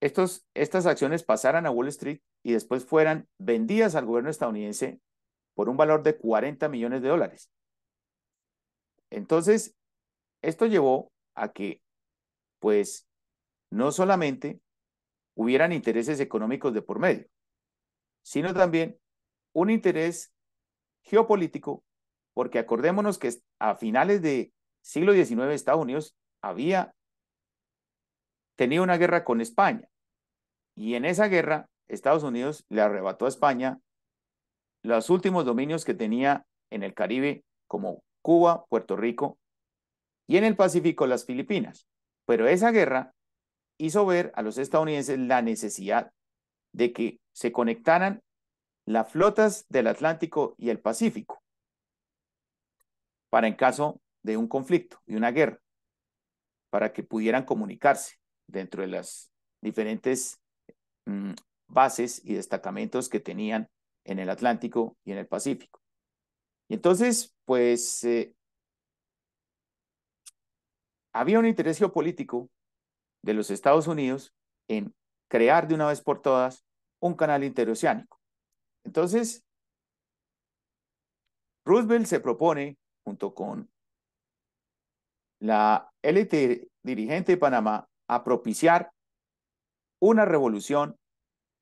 Estos, estas acciones pasaran a Wall Street y después fueran vendidas al gobierno estadounidense por un valor de 40 millones de dólares. Entonces, esto llevó a que, pues, no solamente hubieran intereses económicos de por medio, sino también un interés geopolítico, porque acordémonos que a finales de siglo XIX Estados Unidos había tenido una guerra con España y en esa guerra Estados Unidos le arrebató a España los últimos dominios que tenía en el Caribe como Cuba, Puerto Rico y en el Pacífico las Filipinas. Pero esa guerra hizo ver a los estadounidenses la necesidad de que se conectaran las flotas del Atlántico y el Pacífico para en caso de un conflicto, y una guerra, para que pudieran comunicarse dentro de las diferentes mm, bases y destacamentos que tenían en el Atlántico y en el Pacífico. Y entonces, pues, eh, había un interés geopolítico de los Estados Unidos en crear de una vez por todas un canal interoceánico. Entonces, Roosevelt se propone, junto con la élite dirigente de Panamá, a propiciar una revolución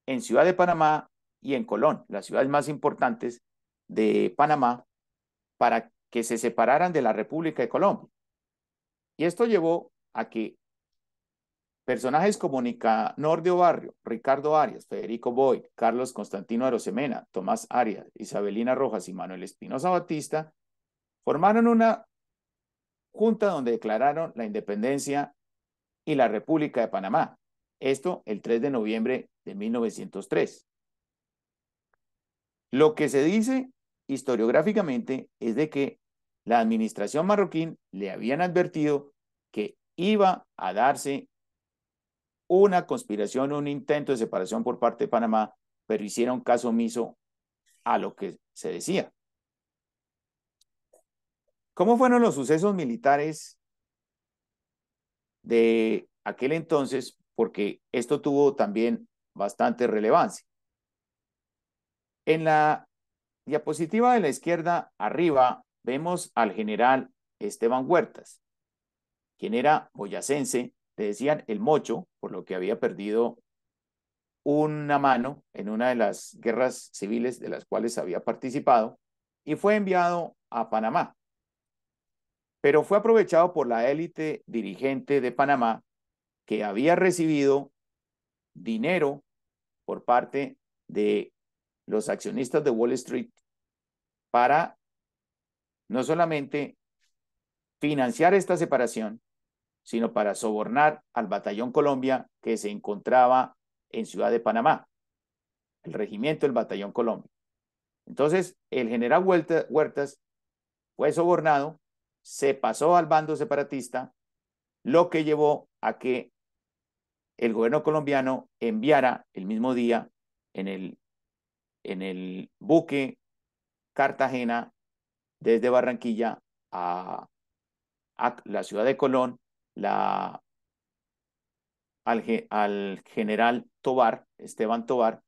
en Ciudad de Panamá y en Colón, las ciudades más importantes de Panamá, para que se separaran de la República de Colombia. Y esto llevó a que Personajes como Nicanor de Obarrio, Ricardo Arias, Federico Boyd, Carlos Constantino Arosemena, Tomás Arias, Isabelina Rojas y Manuel Espinosa Batista formaron una junta donde declararon la independencia y la República de Panamá. Esto el 3 de noviembre de 1903. Lo que se dice historiográficamente es de que la administración marroquín le habían advertido que iba a darse una conspiración, un intento de separación por parte de Panamá, pero hicieron caso omiso a lo que se decía. ¿Cómo fueron los sucesos militares de aquel entonces? Porque esto tuvo también bastante relevancia. En la diapositiva de la izquierda arriba vemos al general Esteban Huertas, quien era boyacense le decían el mocho, por lo que había perdido una mano en una de las guerras civiles de las cuales había participado, y fue enviado a Panamá. Pero fue aprovechado por la élite dirigente de Panamá que había recibido dinero por parte de los accionistas de Wall Street para no solamente financiar esta separación, sino para sobornar al batallón Colombia que se encontraba en Ciudad de Panamá, el regimiento del batallón Colombia. Entonces, el general Huertas fue sobornado, se pasó al bando separatista, lo que llevó a que el gobierno colombiano enviara el mismo día en el, en el buque Cartagena desde Barranquilla a, a la ciudad de Colón la, al, al general Tobar, Esteban Tobar,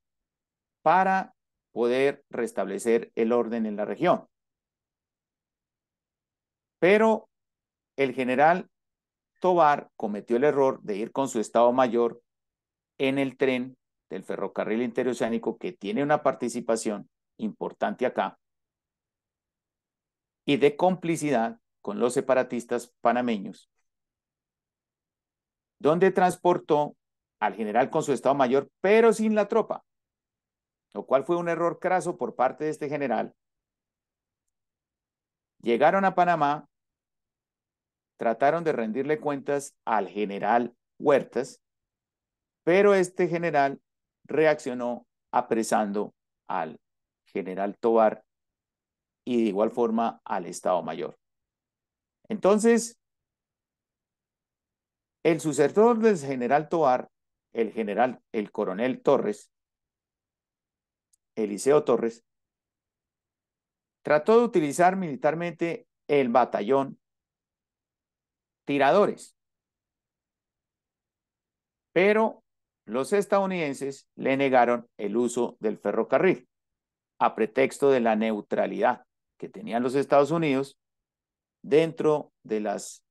para poder restablecer el orden en la región. Pero el general Tobar cometió el error de ir con su Estado Mayor en el tren del ferrocarril interoceánico que tiene una participación importante acá y de complicidad con los separatistas panameños donde transportó al general con su Estado Mayor, pero sin la tropa, lo cual fue un error craso por parte de este general. Llegaron a Panamá, trataron de rendirle cuentas al general Huertas, pero este general reaccionó apresando al general Tobar y de igual forma al Estado Mayor. Entonces, el sucesor del general Toar, el general, el coronel Torres, Eliseo Torres, trató de utilizar militarmente el batallón tiradores. Pero los estadounidenses le negaron el uso del ferrocarril a pretexto de la neutralidad que tenían los Estados Unidos dentro de las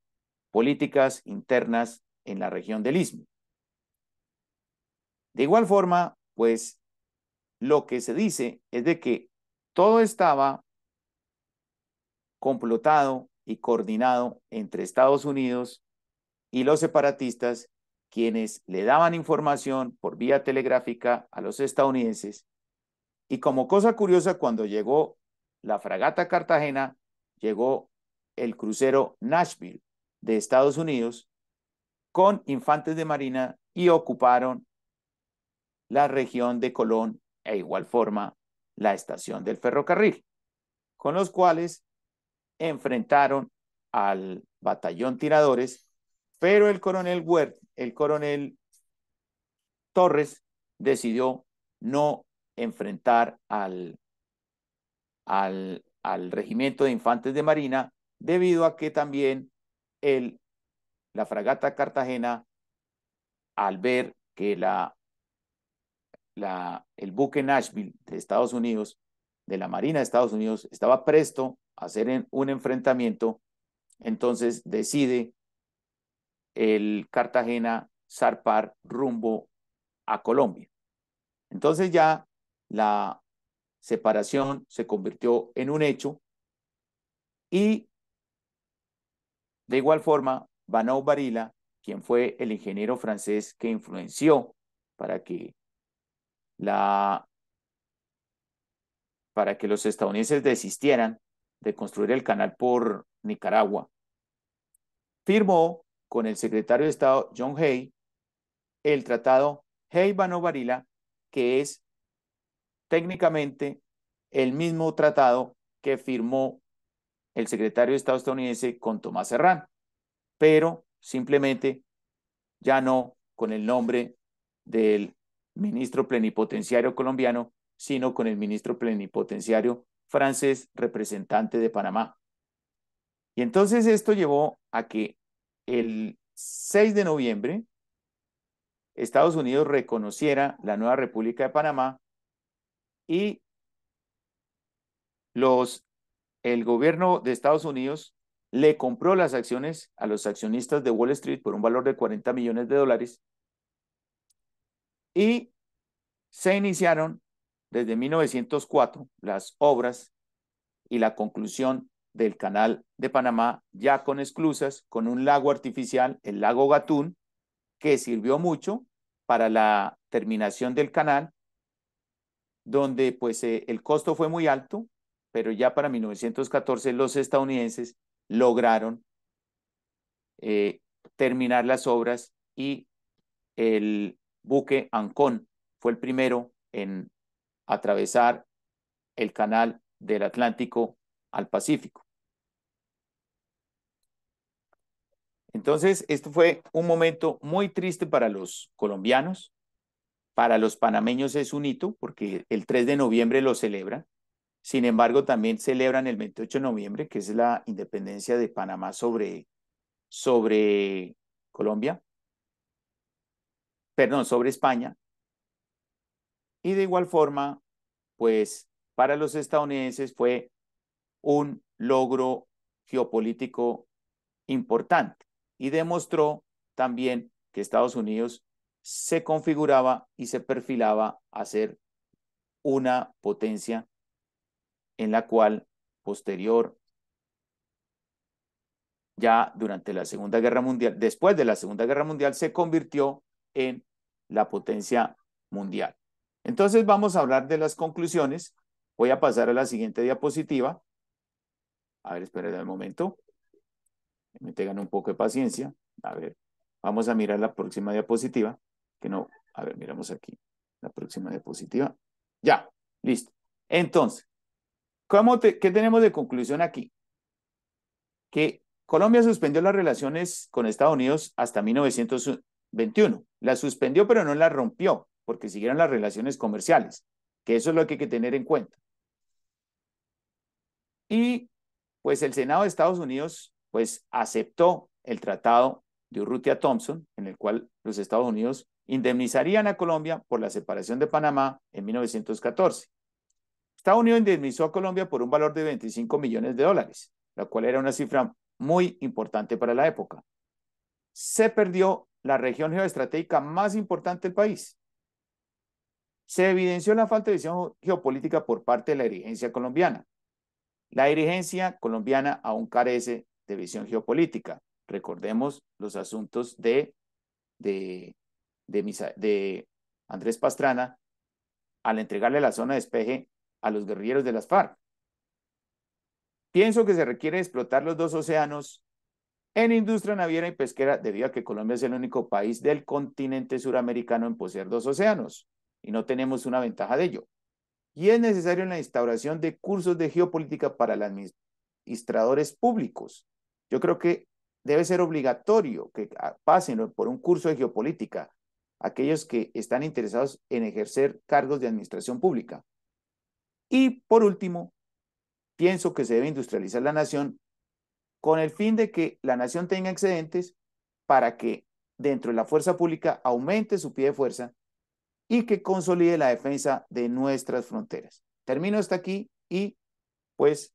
políticas internas en la región del Istmo. De igual forma, pues lo que se dice es de que todo estaba complotado y coordinado entre Estados Unidos y los separatistas, quienes le daban información por vía telegráfica a los estadounidenses. Y como cosa curiosa, cuando llegó la fragata Cartagena, llegó el crucero Nashville de Estados Unidos con infantes de marina y ocuparon la región de Colón e igual forma la estación del ferrocarril, con los cuales enfrentaron al batallón tiradores, pero el coronel Huert, el coronel Torres decidió no enfrentar al, al, al regimiento de infantes de marina debido a que también el la fragata Cartagena, al ver que la, la, el buque Nashville de Estados Unidos, de la Marina de Estados Unidos, estaba presto a hacer un enfrentamiento, entonces decide el Cartagena zarpar rumbo a Colombia. Entonces ya la separación se convirtió en un hecho y de igual forma Banau Varila, quien fue el ingeniero francés que influenció para que la para que los estadounidenses desistieran de construir el canal por Nicaragua. Firmó con el secretario de Estado John Hay el tratado Hay-Banau Varila, que es técnicamente el mismo tratado que firmó el secretario de Estado estadounidense con Tomás Herrán pero simplemente ya no con el nombre del ministro plenipotenciario colombiano, sino con el ministro plenipotenciario francés representante de Panamá. Y entonces esto llevó a que el 6 de noviembre Estados Unidos reconociera la nueva República de Panamá y los, el gobierno de Estados Unidos le compró las acciones a los accionistas de Wall Street por un valor de 40 millones de dólares y se iniciaron desde 1904 las obras y la conclusión del canal de Panamá ya con esclusas, con un lago artificial, el lago Gatún, que sirvió mucho para la terminación del canal, donde pues eh, el costo fue muy alto, pero ya para 1914 los estadounidenses lograron eh, terminar las obras y el buque Ancón fue el primero en atravesar el canal del Atlántico al Pacífico. Entonces, esto fue un momento muy triste para los colombianos, para los panameños es un hito, porque el 3 de noviembre lo celebran, sin embargo, también celebran el 28 de noviembre, que es la independencia de Panamá sobre, sobre Colombia, perdón, sobre España. Y de igual forma, pues para los estadounidenses fue un logro geopolítico importante y demostró también que Estados Unidos se configuraba y se perfilaba a ser una potencia en la cual posterior, ya durante la Segunda Guerra Mundial, después de la Segunda Guerra Mundial, se convirtió en la potencia mundial. Entonces vamos a hablar de las conclusiones. Voy a pasar a la siguiente diapositiva. A ver, esperen un momento. Me tengan un poco de paciencia. A ver, vamos a mirar la próxima diapositiva. Que no, a ver, miramos aquí la próxima diapositiva. Ya, listo. Entonces, ¿Qué tenemos de conclusión aquí? Que Colombia suspendió las relaciones con Estados Unidos hasta 1921. La suspendió, pero no la rompió, porque siguieron las relaciones comerciales, que eso es lo que hay que tener en cuenta. Y pues el Senado de Estados Unidos pues aceptó el tratado de Urrutia Thompson, en el cual los Estados Unidos indemnizarían a Colombia por la separación de Panamá en 1914. Estados Unidos indemnizó a Colombia por un valor de 25 millones de dólares, la cual era una cifra muy importante para la época. Se perdió la región geoestratégica más importante del país. Se evidenció la falta de visión geopolítica por parte de la dirigencia colombiana. La dirigencia colombiana aún carece de visión geopolítica. Recordemos los asuntos de, de, de, de Andrés Pastrana al entregarle la zona de despeje a los guerrilleros de las FARC. Pienso que se requiere explotar los dos océanos en industria naviera y pesquera debido a que Colombia es el único país del continente suramericano en poseer dos océanos y no tenemos una ventaja de ello. Y es necesario la instauración de cursos de geopolítica para los administradores públicos. Yo creo que debe ser obligatorio que pasen por un curso de geopolítica aquellos que están interesados en ejercer cargos de administración pública. Y por último, pienso que se debe industrializar la nación con el fin de que la nación tenga excedentes para que dentro de la fuerza pública aumente su pie de fuerza y que consolide la defensa de nuestras fronteras. Termino hasta aquí y pues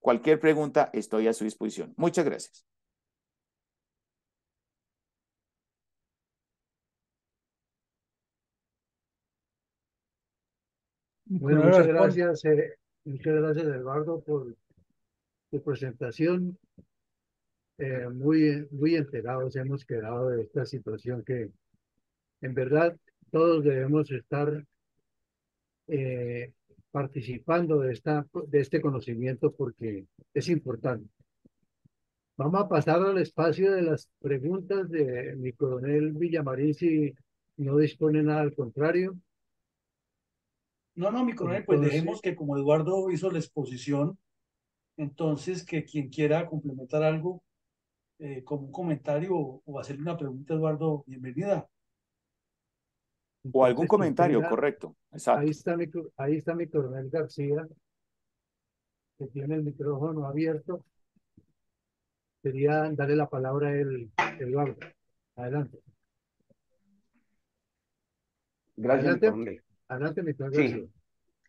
cualquier pregunta estoy a su disposición. Muchas gracias. Bueno, muchas gracias, eh, muchas gracias Eduardo por tu presentación. Eh, muy, muy enterados hemos quedado de esta situación que en verdad todos debemos estar eh, participando de, esta, de este conocimiento porque es importante. Vamos a pasar al espacio de las preguntas de mi coronel Villamarín si no dispone nada al contrario. No, no, mi coronel, pues dejemos que como Eduardo hizo la exposición, entonces que quien quiera complementar algo eh, como un comentario o, hacerle una pregunta, Eduardo, bienvenida. O algún comentario, correcto. Exacto. Ahí está, mi, está mi coronel García, que tiene el micrófono abierto. Quería darle la palabra a él, Eduardo. Adelante. Gracias, Adelante. Adelante, Gracias.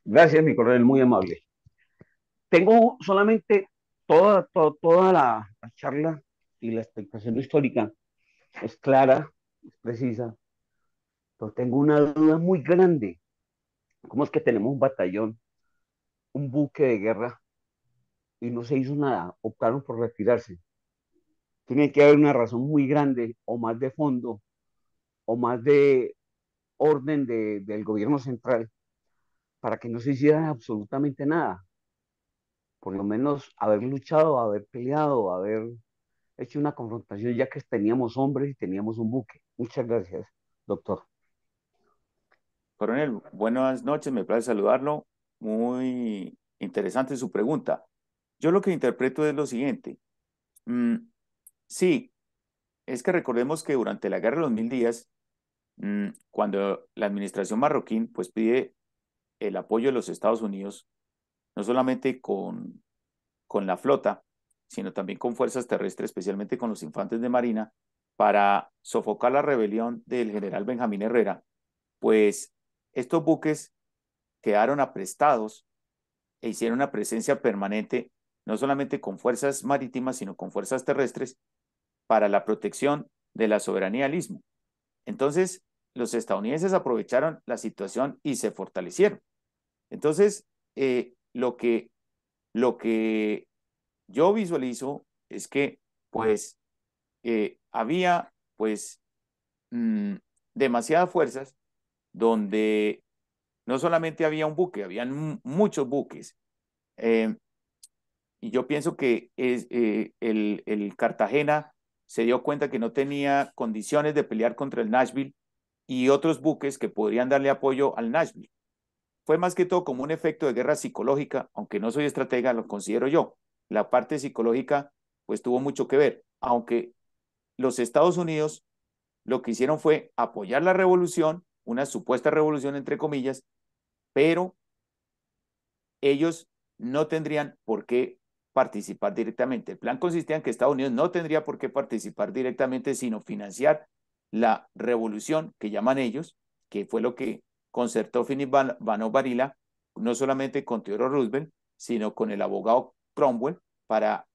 Gracias, mi coronel, muy amable. Tengo solamente toda, toda, la, charla y la explicación histórica es clara, es precisa, pero tengo una duda muy grande. ¿Cómo es que tenemos un batallón, un buque de guerra y no se hizo nada? Optaron por retirarse. Tiene que haber una razón muy grande o más de fondo o más de orden del gobierno central para que no se hiciera absolutamente nada. Por lo menos haber luchado, haber peleado, haber hecho una confrontación, ya que teníamos hombres y teníamos un buque. Muchas gracias, doctor. Coronel, buenas noches, me place saludarlo. Muy interesante su pregunta. Yo lo que interpreto es lo siguiente. Mm, sí, es que recordemos que durante la Guerra de los Mil Días, Mm, cuando la administración marroquín pues pide el apoyo de los Estados Unidos, no solamente con, con la flota, sino también con fuerzas terrestres, especialmente con los infantes de marina, para sofocar la rebelión del general Benjamín Herrera, pues estos buques quedaron aprestados e hicieron una presencia permanente, no solamente con fuerzas marítimas, sino con fuerzas terrestres, para la protección de la soberanía del istmo. Entonces, los estadounidenses aprovecharon la situación y se fortalecieron. Entonces, eh, lo, que, lo que yo visualizo es que, pues, eh, había, pues, mm, demasiadas fuerzas donde no solamente había un buque, habían muchos buques. Eh, y yo pienso que es, el, el Cartagena se dio cuenta que no tenía condiciones de pelear contra el Nashville y otros buques que podrían darle apoyo al Nashville. Fue más que todo como un efecto de guerra psicológica, aunque no soy estratega, lo considero yo. La parte psicológica pues tuvo mucho que ver, aunque los Estados Unidos lo que hicieron fue apoyar la revolución, una supuesta revolución entre comillas, pero ellos no tendrían por qué participar directamente. El plan consistía en que Estados Unidos no tendría por qué participar directamente, sino financiar la revolución que llaman ellos, que fue lo que concertó Philip Van Varila, no solamente con Theodore Roosevelt, sino con el abogado Cromwell para,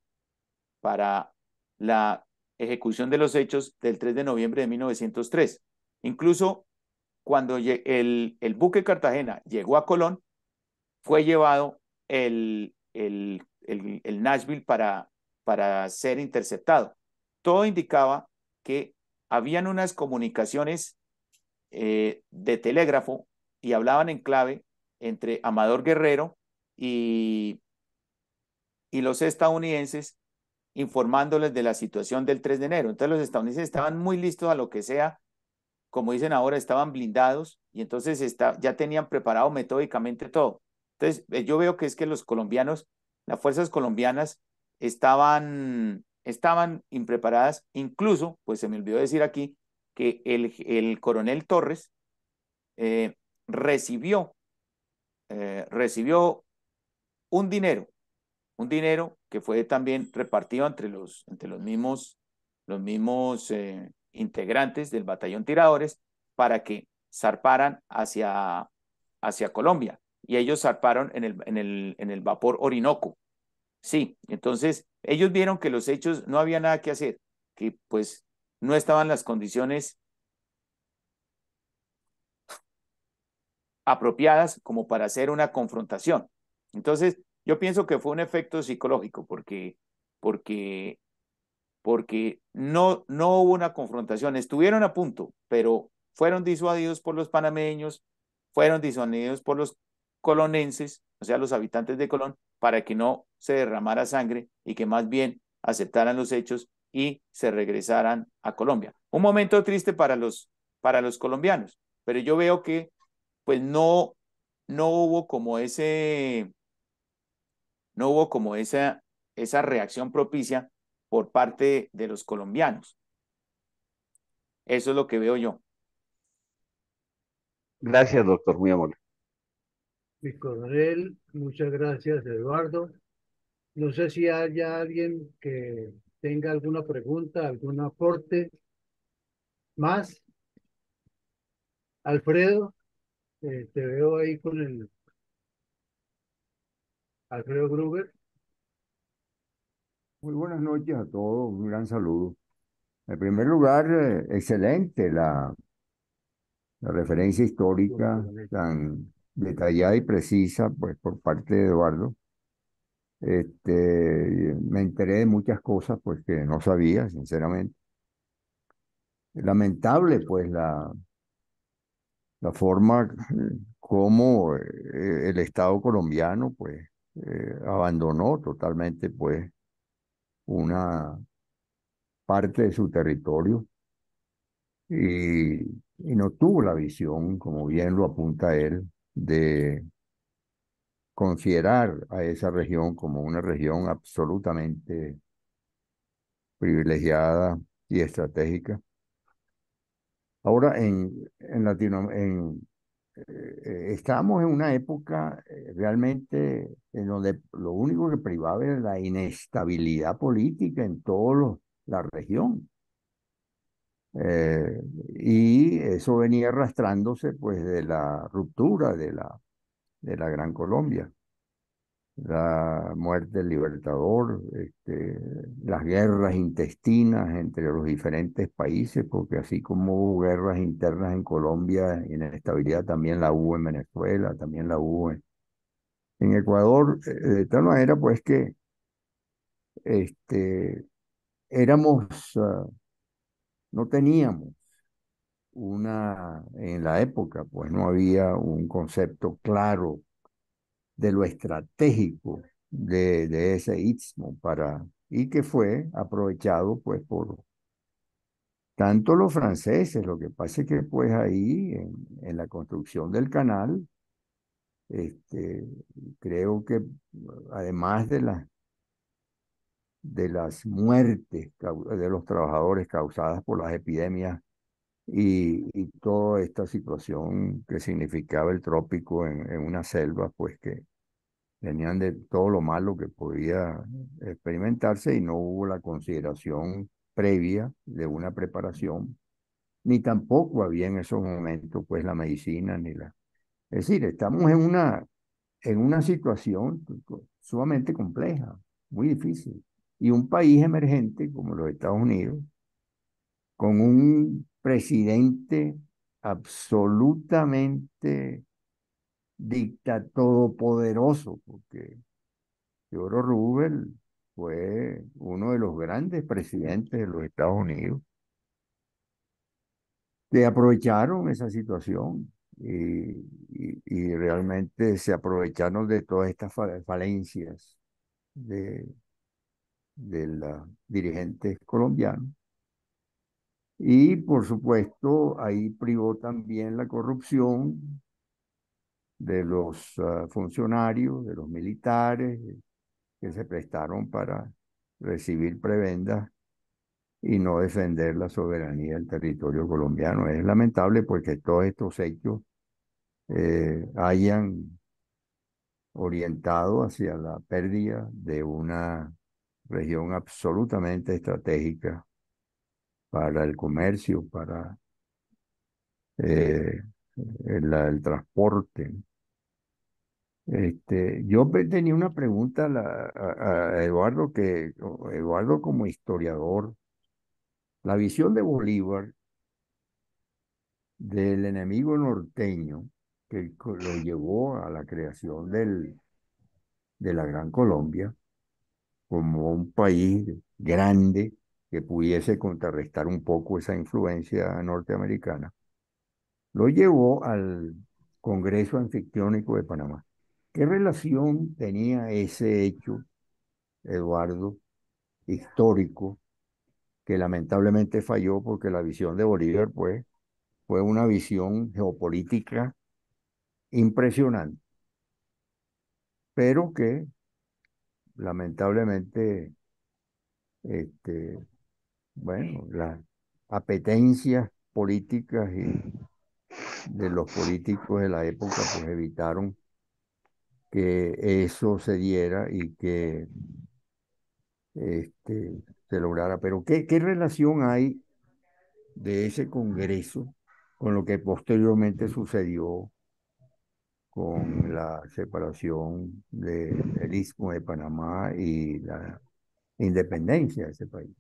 para la ejecución de los hechos del 3 de noviembre de 1903. Incluso cuando el, el buque Cartagena llegó a Colón, fue llevado el, el, el, Nashville para, para ser interceptado. Todo indicaba que habían unas comunicaciones eh, de telégrafo y hablaban en clave entre Amador Guerrero y, y los estadounidenses informándoles de la situación del 3 de enero. Entonces los estadounidenses estaban muy listos a lo que sea, como dicen ahora, estaban blindados y entonces ya tenían preparado metódicamente todo. Entonces eh, yo veo que es que los colombianos, las fuerzas colombianas estaban estaban impreparadas, incluso, pues se me olvidó decir aquí, que el, el coronel Torres eh, recibió, eh, recibió un dinero, un dinero que fue también repartido entre los, entre los mismos, los mismos eh, integrantes del batallón tiradores para que zarparan hacia, hacia Colombia. Y ellos zarparon en el, en el, en el vapor Orinoco. Sí, entonces ellos vieron que los hechos no había nada que hacer, que pues no estaban las condiciones apropiadas como para hacer una confrontación. Entonces, yo pienso que fue un efecto psicológico porque, porque, porque no, no hubo una confrontación. Estuvieron a punto, pero fueron disuadidos por los panameños, fueron disuadidos por los colonenses, o sea, los habitantes de Colón, para que no se derramara sangre y que más bien aceptaran los hechos y se regresaran a Colombia. Un momento triste para los, para los colombianos, pero yo veo que pues no, no hubo como ese, no hubo como esa, esa reacción propicia por parte de los colombianos. Eso es lo que veo yo. Gracias, doctor, muy amable mi coronel. Muchas gracias, Eduardo. No sé si haya alguien que tenga alguna pregunta, algún aporte más. Alfredo, eh, te veo ahí con el... Alfredo Gruber. Muy buenas noches a todos, un gran saludo. En primer lugar, eh, excelente la, la referencia histórica tan detallada y precisa pues, por parte de Eduardo. Este, me enteré de muchas cosas pues, que no sabía, sinceramente. Lamentable, pues, la, la forma como eh, el Estado colombiano, pues, eh, abandonó totalmente, pues, una parte de su territorio y no tuvo la visión, como bien lo apunta él, de considerar a esa región como una región absolutamente privilegiada y estratégica. Ahora en, en Latino, eh, estamos en una época eh, realmente en donde lo único que privaba era la inestabilidad política en toda la región. Eh, y eso venía arrastrándose pues de la ruptura de la, de la Gran Colombia, la muerte del libertador, este, las guerras intestinas entre los diferentes países, porque así como hubo guerras internas en Colombia, y la en inestabilidad también la hubo en Venezuela, también la hubo en, Ecuador, eh, de tal manera pues que este, éramos... Ah, no teníamos una, en la época, pues no había un concepto claro de lo estratégico de, de ese istmo para, y que fue aprovechado pues por tanto los franceses, lo que pasa es que pues ahí en, la construcción del canal, este, creo que además de las de las muertes de los trabajadores causadas por las epidemias y, toda esta situación que significaba el trópico en, en una selva, pues que tenían de todo lo malo que podía experimentarse y no hubo la consideración previa de una preparación, ni tampoco había en esos momentos pues la medicina ni la... Es decir, estamos en una, en una situación sumamente compleja, muy difícil. Y un país emergente como los Estados Unidos, con un presidente absolutamente dicta porque Teodoro Rubel fue uno de los grandes presidentes de los Estados Unidos, se aprovecharon esa situación y, y, realmente se aprovecharon de todas estas falencias de, del dirigente colombiano. Y por supuesto, ahí privó también la corrupción de los ah, funcionarios, de los militares eh, que se prestaron para recibir prebendas y no defender la soberanía del territorio colombiano. Es lamentable porque todos estos hechos eh, hayan orientado hacia la pérdida de una región absolutamente estratégica para el comercio, para eh, el, transporte. Este, yo tenía una pregunta a, a Eduardo, que Eduardo como historiador, la visión de Bolívar del enemigo norteño que lo llevó a la creación del, de la Gran Colombia, como un país grande que pudiese contrarrestar un poco esa influencia norteamericana, lo llevó al Congreso Anfictiónico de Panamá. ¿Qué relación tenía ese hecho, Eduardo, histórico, que lamentablemente falló porque la visión de Bolívar, pues, fue una visión geopolítica impresionante, pero que lamentablemente, este, bueno, las apetencias políticas de los políticos de la época pues evitaron que eso se diera y que este, se lograra. Pero ¿qué relación hay de ese Congreso con lo que posteriormente sucedió con la separación de, del Istmo de Panamá y la independencia de ese país.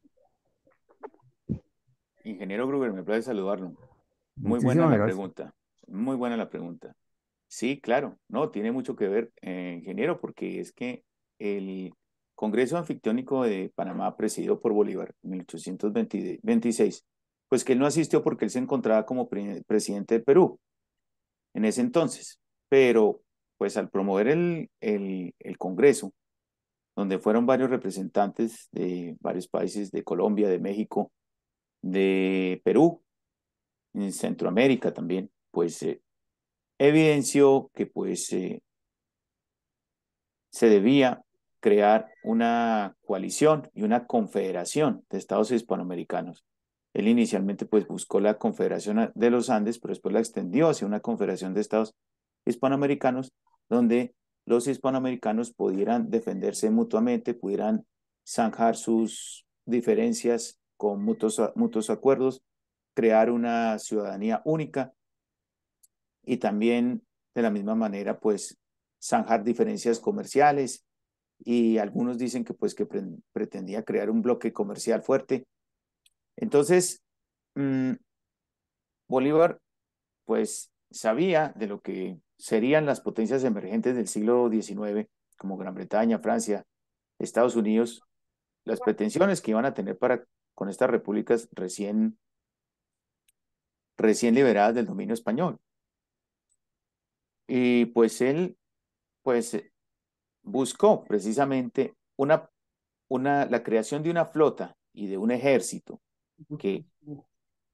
Ingeniero Gruber, me place saludarlo. Muy buena la pregunta, muy buena la pregunta. Sí, claro, no, tiene mucho que ver, eh, ingeniero, porque es que el Congreso Anfictiónico de Panamá, presidido por Bolívar en 1826, pues que él no asistió porque él se encontraba como presidente de Perú en ese entonces pero pues al promover el, el, Congreso, donde fueron varios representantes de varios países, de Colombia, de México, de Perú, en Centroamérica también, pues eh, evidenció que pues eh, se debía crear una coalición y una confederación de estados hispanoamericanos. Él inicialmente pues buscó la confederación de los Andes, pero después la extendió hacia una confederación de estados hispanoamericanos, donde los hispanoamericanos pudieran defenderse mutuamente, pudieran zanjar sus diferencias con mutuos, mutuos acuerdos, crear una ciudadanía única y también de la misma manera, pues, zanjar diferencias comerciales y algunos dicen que pues que pretendía crear un bloque comercial fuerte. Entonces, mm, Bolívar pues sabía de lo que serían las potencias emergentes del siglo XIX, como Gran Bretaña, Francia, Estados Unidos, las pretensiones que iban a tener para con estas repúblicas recién, recién liberadas del dominio español. Y pues él, pues buscó precisamente una, una, la creación de una flota y de un ejército que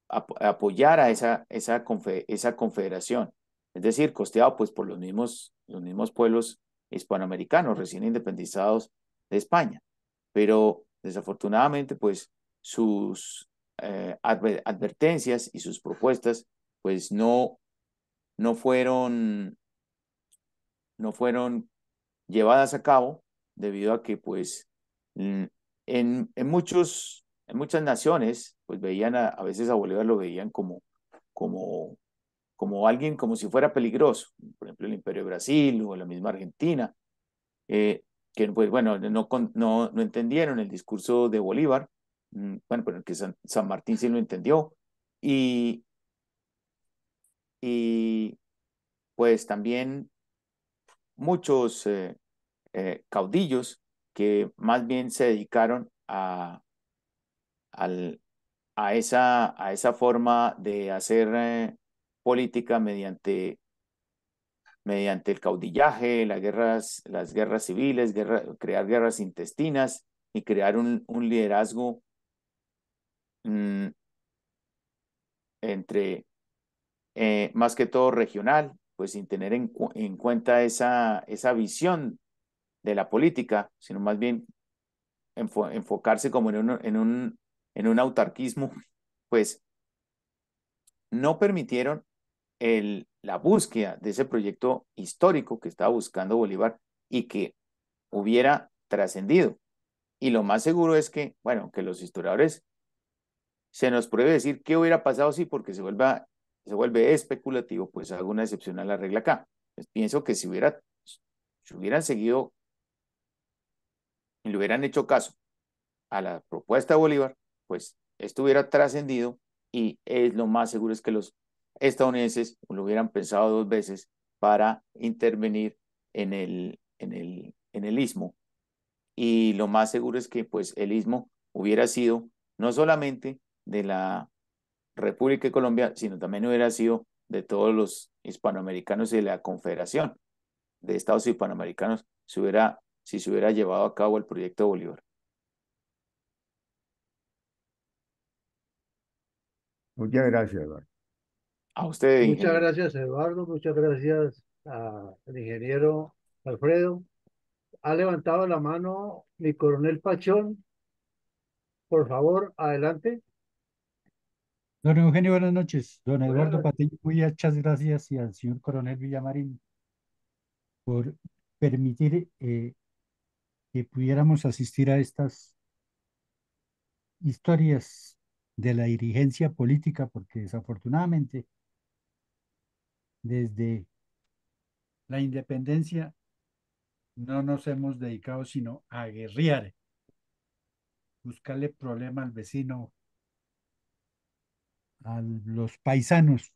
apoyara esa, esa, esa confederación es decir, costeado pues por los mismos, los mismos pueblos hispanoamericanos recién independizados de España. Pero desafortunadamente pues sus eh, advertencias y sus propuestas pues no, no, fueron, no fueron llevadas a cabo debido a que pues mm, en, muchos, en muchas naciones pues veían a, veces a Bolívar lo veían como, como como alguien, como si fuera peligroso, por ejemplo, el Imperio de Brasil o la misma Argentina, eh, que pues bueno, no, no, entendieron el discurso de Bolívar, mm, bueno, pero que San, Martín sí lo entendió, y, y pues también muchos eh, eh, caudillos que más bien se dedicaron a, al, a, esa, a esa forma de hacer política mediante, mediante el caudillaje, las guerras, las guerras civiles, crear guerras intestinas y crear un, liderazgo mm, entre, eh, más que todo regional, pues sin tener en, cuenta esa, esa visión de la política, sino más bien enfocarse como en en, un, en un autarquismo, pues no permitieron la búsqueda de ese proyecto histórico que estaba buscando Bolívar y que hubiera trascendido. Y lo más seguro es que, bueno, que los historiadores se nos pruebe decir qué hubiera pasado si, porque se, se vuelve especulativo, pues alguna excepción a la regla acá. Pues, pienso que si, hubiera, si hubieran seguido y le hubieran hecho caso a la propuesta de Bolívar, pues esto hubiera trascendido y es lo más seguro es que los estadounidenses lo hubieran pensado dos veces para intervenir en el, en el, en el istmo. Y lo más seguro es que pues, el istmo hubiera sido no solamente de la República de Colombia, sino también hubiera sido de todos los hispanoamericanos y de la Confederación de Estados Hispanoamericanos si hubiera, si se hubiera llevado a cabo el proyecto Bolívar. Muchas gracias, Eduardo. A Muchas gracias, Eduardo. Muchas gracias al ingeniero Alfredo. Ha levantado la mano mi coronel Pachón. Por favor, adelante. Don Eugenio, buenas noches. Don Eduardo Patiño, muchas gracias y al señor coronel Villamarín por permitir eh, que pudiéramos asistir a estas historias de la dirigencia política, porque desafortunadamente desde la independencia no nos hemos dedicado sino a guerrear, buscarle problema al vecino, a los paisanos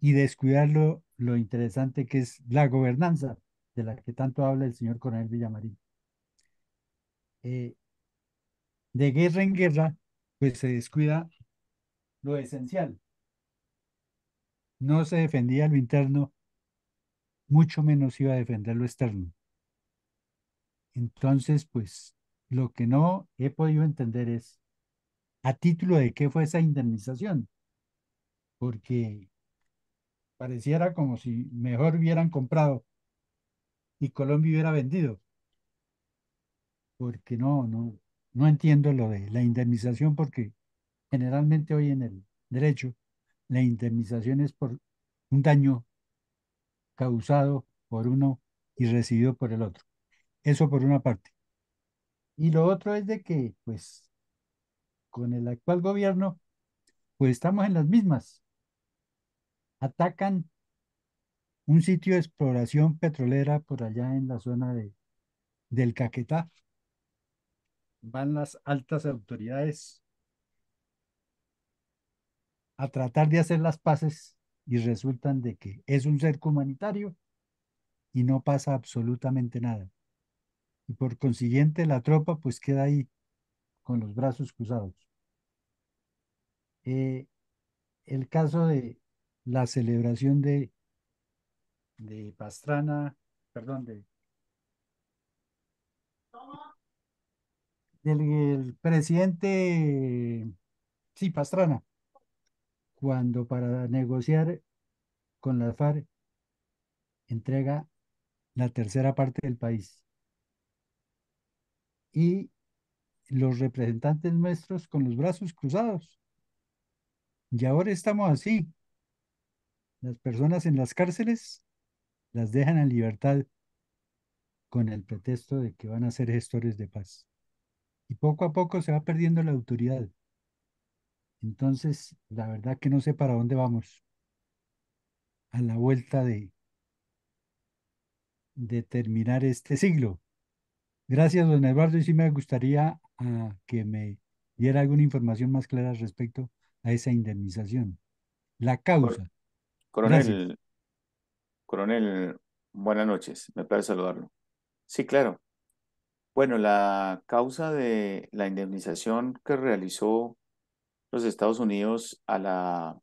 y descuidarlo lo, interesante que es la gobernanza de la que tanto habla el señor Coronel Villamarín. Eh, de guerra en guerra, pues se descuida lo esencial, no se defendía lo interno, mucho menos iba a defender lo externo. Entonces, pues, lo que no he podido entender es a título de qué fue esa indemnización, porque pareciera como si mejor hubieran comprado y Colombia hubiera vendido, porque no, no, no entiendo lo de la indemnización, porque generalmente hoy en el derecho la indemnización es por un daño causado por uno y recibido por el otro. Eso por una parte. Y lo otro es de que, pues, con el actual gobierno, pues estamos en las mismas. Atacan un sitio de exploración petrolera por allá en la zona de, del Caquetá. Van las altas autoridades a tratar de hacer las paces y resultan de que es un cerco humanitario y no pasa absolutamente nada. Y por consiguiente la tropa pues queda ahí con los brazos cruzados. Eh, el caso de la celebración de, de Pastrana, perdón, de, del el presidente, sí, Pastrana, cuando para negociar con la FARC entrega la tercera parte del país. Y los representantes nuestros con los brazos cruzados. Y ahora estamos así. Las personas en las cárceles las dejan en libertad con el pretexto de que van a ser gestores de paz. Y poco a poco se va perdiendo la autoridad. Entonces, la verdad que no sé para dónde vamos. A la vuelta de, de terminar este siglo. Gracias, don Eduardo. Y sí me gustaría ah, que me diera alguna información más clara respecto a esa indemnización. La causa. Coronel, coronel, buenas noches. Me parece saludarlo. Sí, claro. Bueno, la causa de la indemnización que realizó los Estados Unidos a la,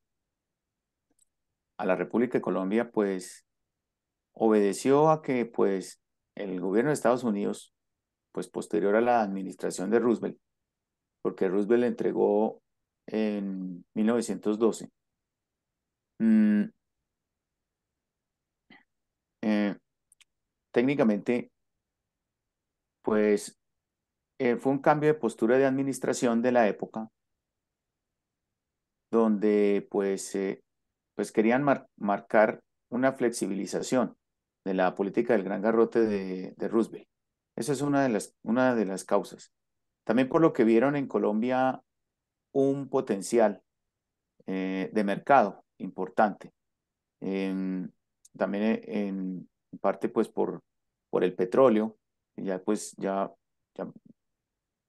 a la República de Colombia, pues obedeció a que pues el gobierno de Estados Unidos, pues posterior a la administración de Roosevelt, porque Roosevelt le entregó en 1912, mm, eh, técnicamente, pues eh, fue un cambio de postura de administración de la época donde pues, eh, pues querían marcar una flexibilización de la política del gran garrote de, de, Roosevelt. Esa es una de, las, una de las causas. También por lo que vieron en Colombia un potencial eh, de mercado importante. también eh, en, parte pues por, por el petróleo, ya pues ya,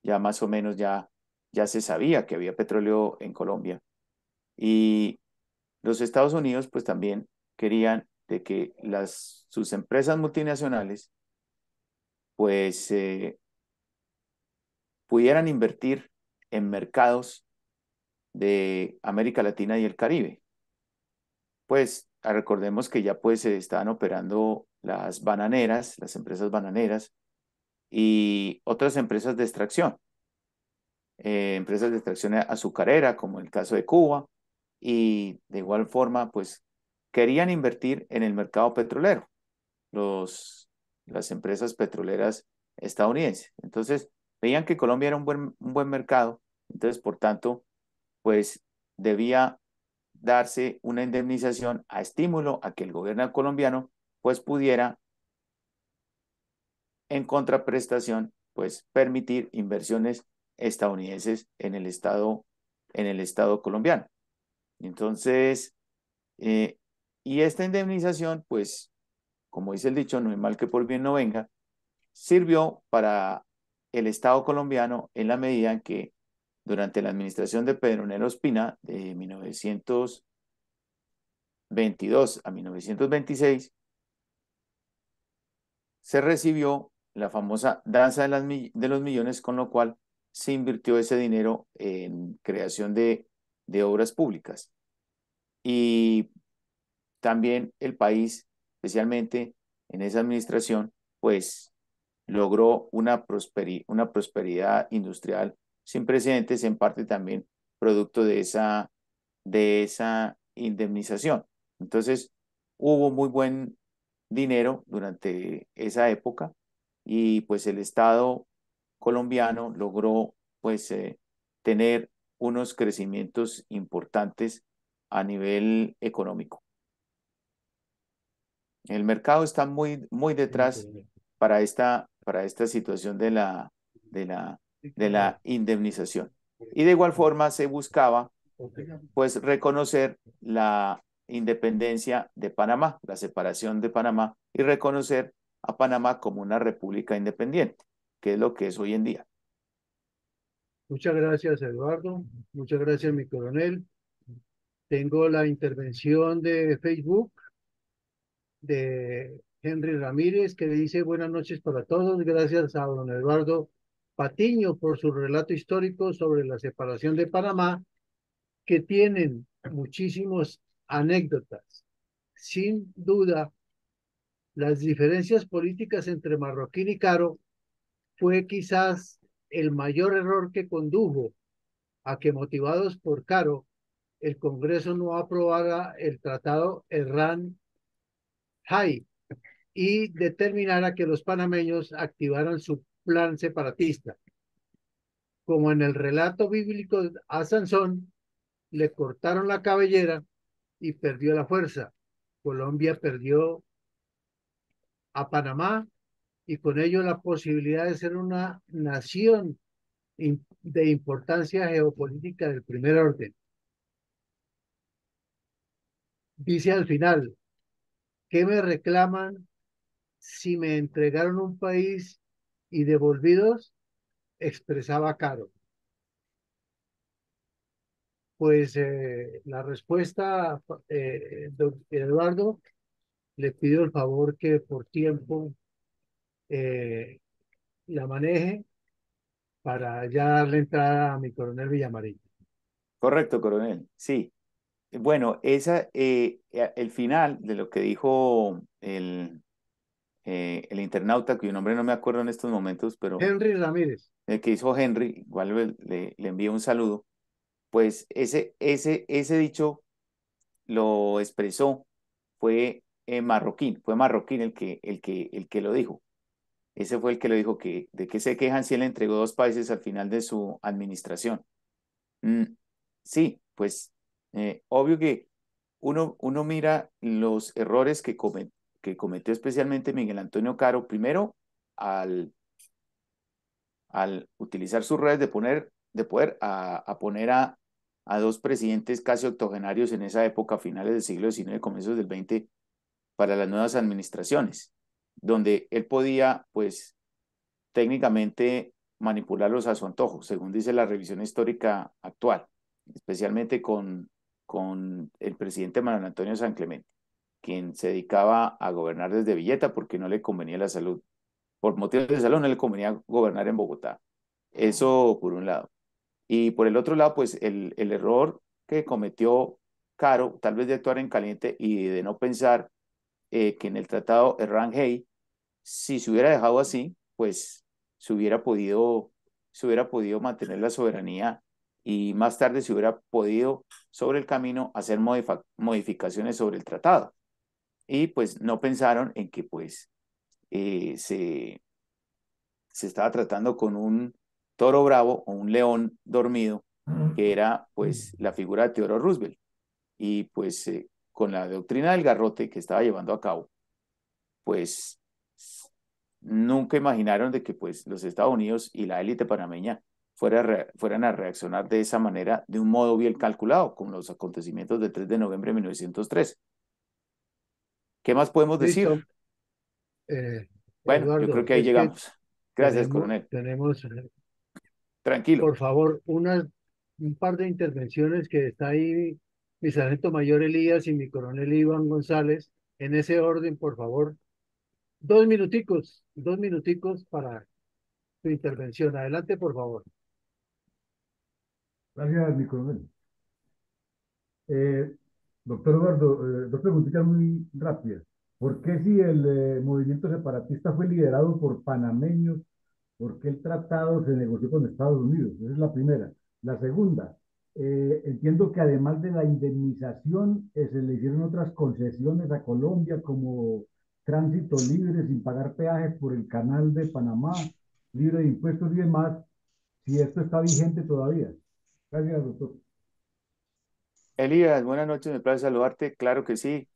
ya más o menos ya, ya se sabía que había petróleo en Colombia y los Estados Unidos pues también querían de que las, sus empresas multinacionales pues eh, pudieran invertir en mercados de América Latina y el Caribe. Pues recordemos que ya pues se estaban operando las bananeras, las empresas bananeras y otras empresas de extracción, eh, empresas de extracción azucarera como el caso de Cuba, y de igual forma, pues querían invertir en el mercado petrolero, los, las empresas petroleras estadounidenses. Entonces, veían que Colombia era un buen, un buen mercado, entonces, por tanto, pues debía darse una indemnización a estímulo a que el gobierno colombiano pues pudiera en contraprestación pues permitir inversiones estadounidenses en el estado en el estado colombiano. Entonces, eh, y esta indemnización, pues, como dice el dicho, no es mal que por bien no venga, sirvió para el Estado colombiano en la medida en que durante la administración de Pedro Nero Espina, de 1922 a 1926, se recibió la famosa danza de los millones, con lo cual se invirtió ese dinero en creación de de obras públicas. Y también el país, especialmente en esa administración, pues logró una, una prosperidad industrial sin precedentes, en parte también producto de esa, de esa indemnización. Entonces, hubo muy buen dinero durante esa época y pues el Estado colombiano logró pues eh, tener unos crecimientos importantes a nivel económico. El mercado está muy, muy detrás para esta, para esta situación de la, de, la, de la indemnización. Y de igual forma se buscaba pues reconocer la independencia de Panamá, la separación de Panamá y reconocer a Panamá como una república independiente, que es lo que es hoy en día. Muchas gracias, Eduardo. Muchas gracias, mi coronel. Tengo la intervención de Facebook de Henry Ramírez, que dice buenas noches para todos. Gracias a don Eduardo Patiño por su relato histórico sobre la separación de Panamá, que tienen muchísimas anécdotas. Sin duda, las diferencias políticas entre Marroquín y Caro fue quizás el mayor error que condujo a que motivados por Caro, el Congreso no aprobara el tratado Erran Hay y determinara que los panameños activaran su plan separatista. Como en el relato bíblico a Sansón, le cortaron la cabellera y perdió la fuerza. Colombia perdió a Panamá y con ello la posibilidad de ser una nación de importancia geopolítica del primer orden. Dice al final, ¿qué me reclaman si me entregaron un país y devolvidos? Expresaba Caro. Pues eh, la respuesta, eh, don Eduardo, le pido el favor que por tiempo eh, la maneje para ya darle entrada a mi coronel Villamarín. Correcto, coronel, sí. Bueno, esa, eh, el final de lo que dijo el, eh, el internauta, cuyo nombre no me acuerdo en estos momentos, pero... Henry Ramírez. El que hizo Henry, igual le, le envío un saludo. Pues ese, ese, ese dicho lo expresó, fue marroquín, fue marroquín el que, el, que, el que lo dijo. Ese fue el que le dijo que de qué se quejan si él entregó dos países al final de su administración. Mm, sí, pues eh, obvio que uno, uno mira los errores que, que cometió especialmente Miguel Antonio Caro, primero al, al utilizar sus redes de, poner, de poder a, poner a, a dos presidentes casi octogenarios en esa época, finales del siglo XIX, comienzos del XX, para las nuevas administraciones donde él podía, pues, técnicamente manipularlos a su antojo, según dice la revisión histórica actual, especialmente con, con el presidente Manuel Antonio San Clemente, quien se dedicaba a gobernar desde Villeta porque no le convenía la salud. Por motivos de salud no le convenía gobernar en Bogotá. Eso por un lado. Y por el otro lado, pues el, el error que cometió Caro, tal vez de actuar en caliente y de no pensar eh, que en el tratado de si se hubiera dejado así, pues se hubiera podido, se hubiera podido mantener la soberanía y más tarde se hubiera podido sobre el camino hacer modificaciones sobre el tratado. Y pues no pensaron en que pues eh, se, se estaba tratando con un toro bravo o un león dormido, mm. que era pues la figura de Teodoro Roosevelt. Y pues eh, con la doctrina del garrote que estaba llevando a cabo, pues nunca imaginaron de que pues, los Estados Unidos y la élite panameña fueran a reaccionar de esa manera, de un modo bien calculado, con los acontecimientos del 3 de noviembre de 1903. ¿Qué más podemos decir? Eh, bueno, yo creo que ahí llegamos. Gracias, tenemos, Tenemos, eh, tranquilo. Por favor, un par de intervenciones que está ahí mi sargento mayor Elías y mi coronel Iván González, en ese orden, por favor. Dos minuticos, dos minuticos para su intervención. Adelante, por favor. Gracias, mi coronel. Eh, doctor Eduardo, eh, dos preguntitas muy rápidas. ¿Por qué si el eh, movimiento separatista fue liderado por panameños, por qué el tratado se negoció con Estados Unidos? Esa es la primera. La segunda, eh, entiendo que además de la indemnización, eh, se le hicieron otras concesiones a Colombia como tránsito libre sin pagar peajes por el canal de Panamá, libre de impuestos y demás, si esto está vigente todavía. Gracias, doctor. Elías, buenas noches, me place saludarte. Claro que sí.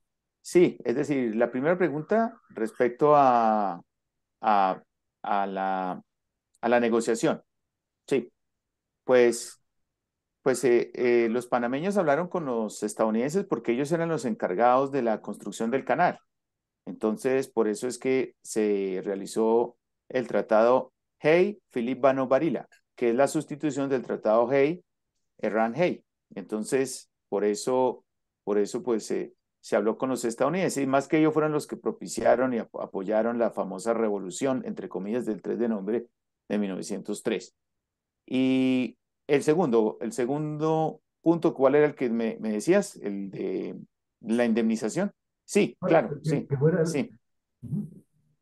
Sí, es decir, la primera pregunta respecto a, a, la, a la negociación. Sí, pues pues eh, eh, los panameños hablaron con los estadounidenses porque ellos eran los encargados de la construcción del canal. Entonces, por eso es que se realizó el tratado Hey Philip Bano que es la sustitución del tratado Hey Erran Hey. Entonces, por eso, por eso pues se habló con los estadounidenses y más que ellos fueron los que propiciaron y apoyaron la famosa revolución, entre comillas, del 3 de noviembre de 1903. Y el segundo, el segundo punto, ¿cuál era el que me, decías? El de la indemnización. Sí, claro, sí.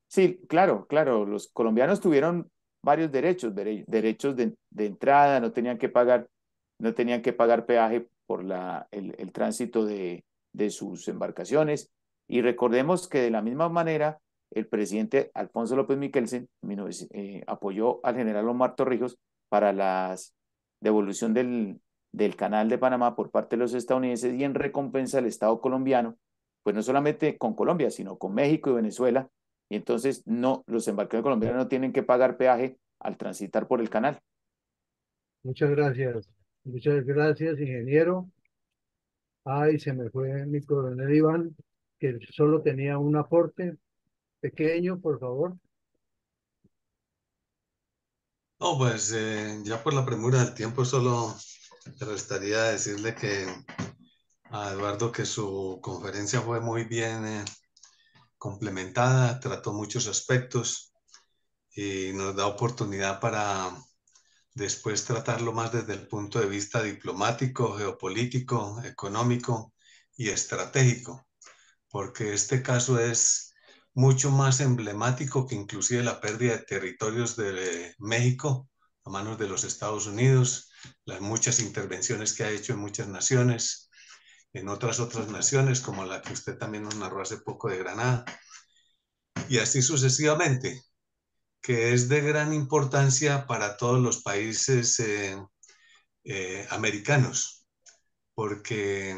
sí. claro, claro. Los colombianos tuvieron varios derechos, derechos de, entrada, no tenían que pagar, no tenían que pagar peaje por la, el, tránsito de, de sus embarcaciones. Y recordemos que de la misma manera, el presidente Alfonso López Miquelsen eh, apoyó al general Omar Torrijos para las devolución del, del canal de Panamá por parte de los estadounidenses y en recompensa al Estado colombiano, pues no solamente con Colombia, sino con México y Venezuela, y entonces no, los embarcados colombianos no tienen que pagar peaje al transitar por el canal. Muchas gracias, muchas gracias, ingeniero. Ay, se me fue mi coronel Iván, que solo tenía un aporte pequeño, por favor. No, pues eh, ya por la premura del tiempo solo restaría decirle que a Eduardo que su conferencia fue muy bien eh, complementada, trató muchos aspectos y nos da oportunidad para después tratarlo más desde el punto de vista diplomático, geopolítico, económico y estratégico, porque este caso es mucho más emblemático que inclusive la pérdida de territorios de México a manos de los Estados Unidos, las muchas intervenciones que ha hecho en muchas naciones, en otras otras naciones, como la que usted también nos narró hace poco de Granada, y así sucesivamente, que es de gran importancia para todos los países eh, eh, americanos, porque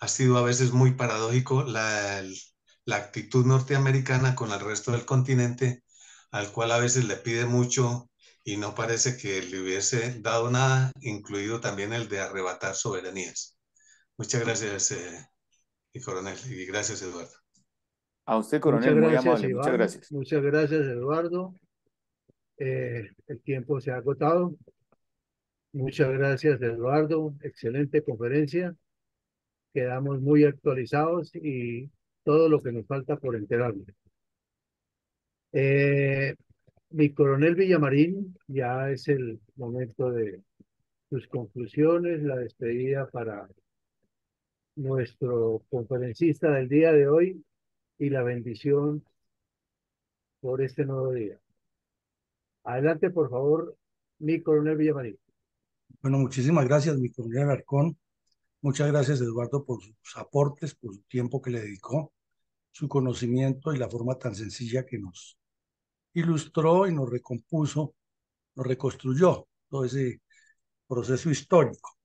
ha sido a veces muy paradójico la, la actitud norteamericana con el resto del continente, al cual a veces le pide mucho y no parece que le hubiese dado nada, incluido también el de arrebatar soberanías. Muchas gracias, y eh, coronel, y gracias, Eduardo. A usted, coronel, muchas gracias, muchas gracias. Muchas gracias, Eduardo. Eh, el tiempo se ha agotado. Muchas gracias, Eduardo. Excelente conferencia. Quedamos muy actualizados y todo lo que nos falta por enterarnos. Eh, mi coronel Villamarín, ya es el momento de sus conclusiones, la despedida para nuestro conferencista del día de hoy y la bendición por este nuevo día. Adelante, por favor, mi coronel Villamarín. Bueno, muchísimas gracias, mi coronel Arcón. Muchas gracias, Eduardo, por sus aportes, por su tiempo que le dedicó su conocimiento y la forma tan sencilla que nos ilustró y nos recompuso, nos reconstruyó todo ese proceso histórico.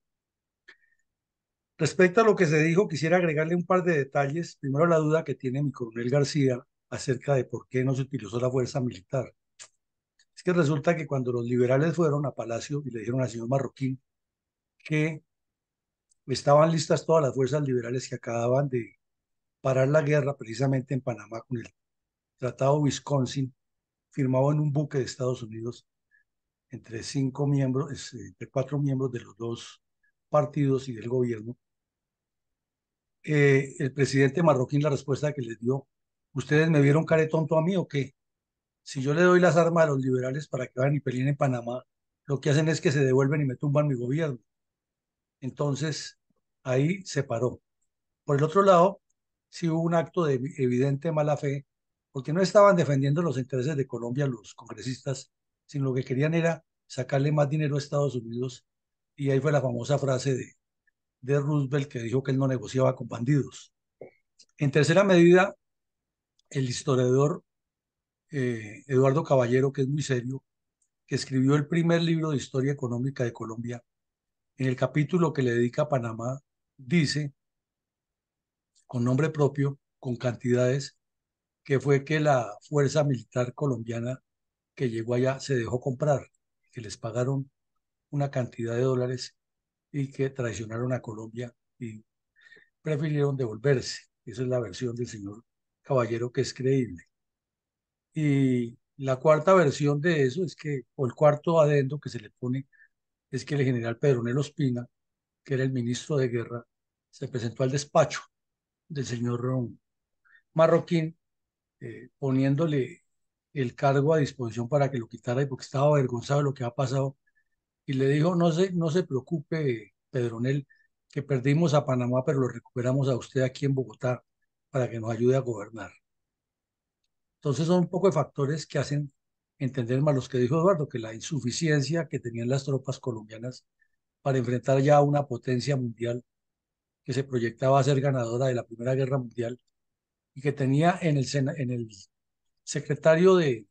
Respecto a lo que se dijo, quisiera agregarle un par de detalles. Primero, la duda que tiene mi coronel García acerca de por qué no se utilizó la fuerza militar. Es que resulta que cuando los liberales fueron a Palacio y le dijeron al señor Marroquín que estaban listas todas las fuerzas liberales que acababan de parar la guerra precisamente en Panamá con el Tratado Wisconsin, firmado en un buque de Estados Unidos entre cinco miembros, eh, entre cuatro miembros de los dos partidos y del gobierno. Eh, el presidente marroquín la respuesta que les dio, ¿ustedes me vieron caretonto a mí o qué? Si yo le doy las armas a los liberales para que vayan y peleen en Panamá, lo que hacen es que se devuelven y me tumban mi gobierno. Entonces, ahí se paró. Por el otro lado, si hubo un acto de evidente mala fe, porque no estaban defendiendo los intereses de Colombia los congresistas, sino lo que querían era sacarle más dinero a Estados Unidos. Y ahí fue la famosa frase de, de Roosevelt que dijo que él no negociaba con bandidos. En tercera medida, el historiador eh, Eduardo Caballero, que es muy serio, que escribió el primer libro de historia económica de Colombia, en el capítulo que le dedica a Panamá, dice con nombre propio, con cantidades, que fue que la fuerza militar colombiana que llegó allá se dejó comprar, que les pagaron una cantidad de dólares y que traicionaron a Colombia y prefirieron devolverse. Esa es la versión del señor Caballero que es creíble. Y la cuarta versión de eso es que, o el cuarto adendo que se le pone, es que el general Nel Ospina, que era el ministro de guerra, se presentó al despacho del señor Marroquín, eh, poniéndole el cargo a disposición para que lo quitara porque estaba avergonzado de lo que ha pasado. Y le dijo, no se, no se preocupe, Pedronel, que perdimos a Panamá, pero lo recuperamos a usted aquí en Bogotá para que nos ayude a gobernar. Entonces son un poco de factores que hacen entender más los que dijo Eduardo, que la insuficiencia que tenían las tropas colombianas para enfrentar ya una potencia mundial que se proyectaba a ser ganadora de la Primera Guerra Mundial y que tenía en el, en el secretario de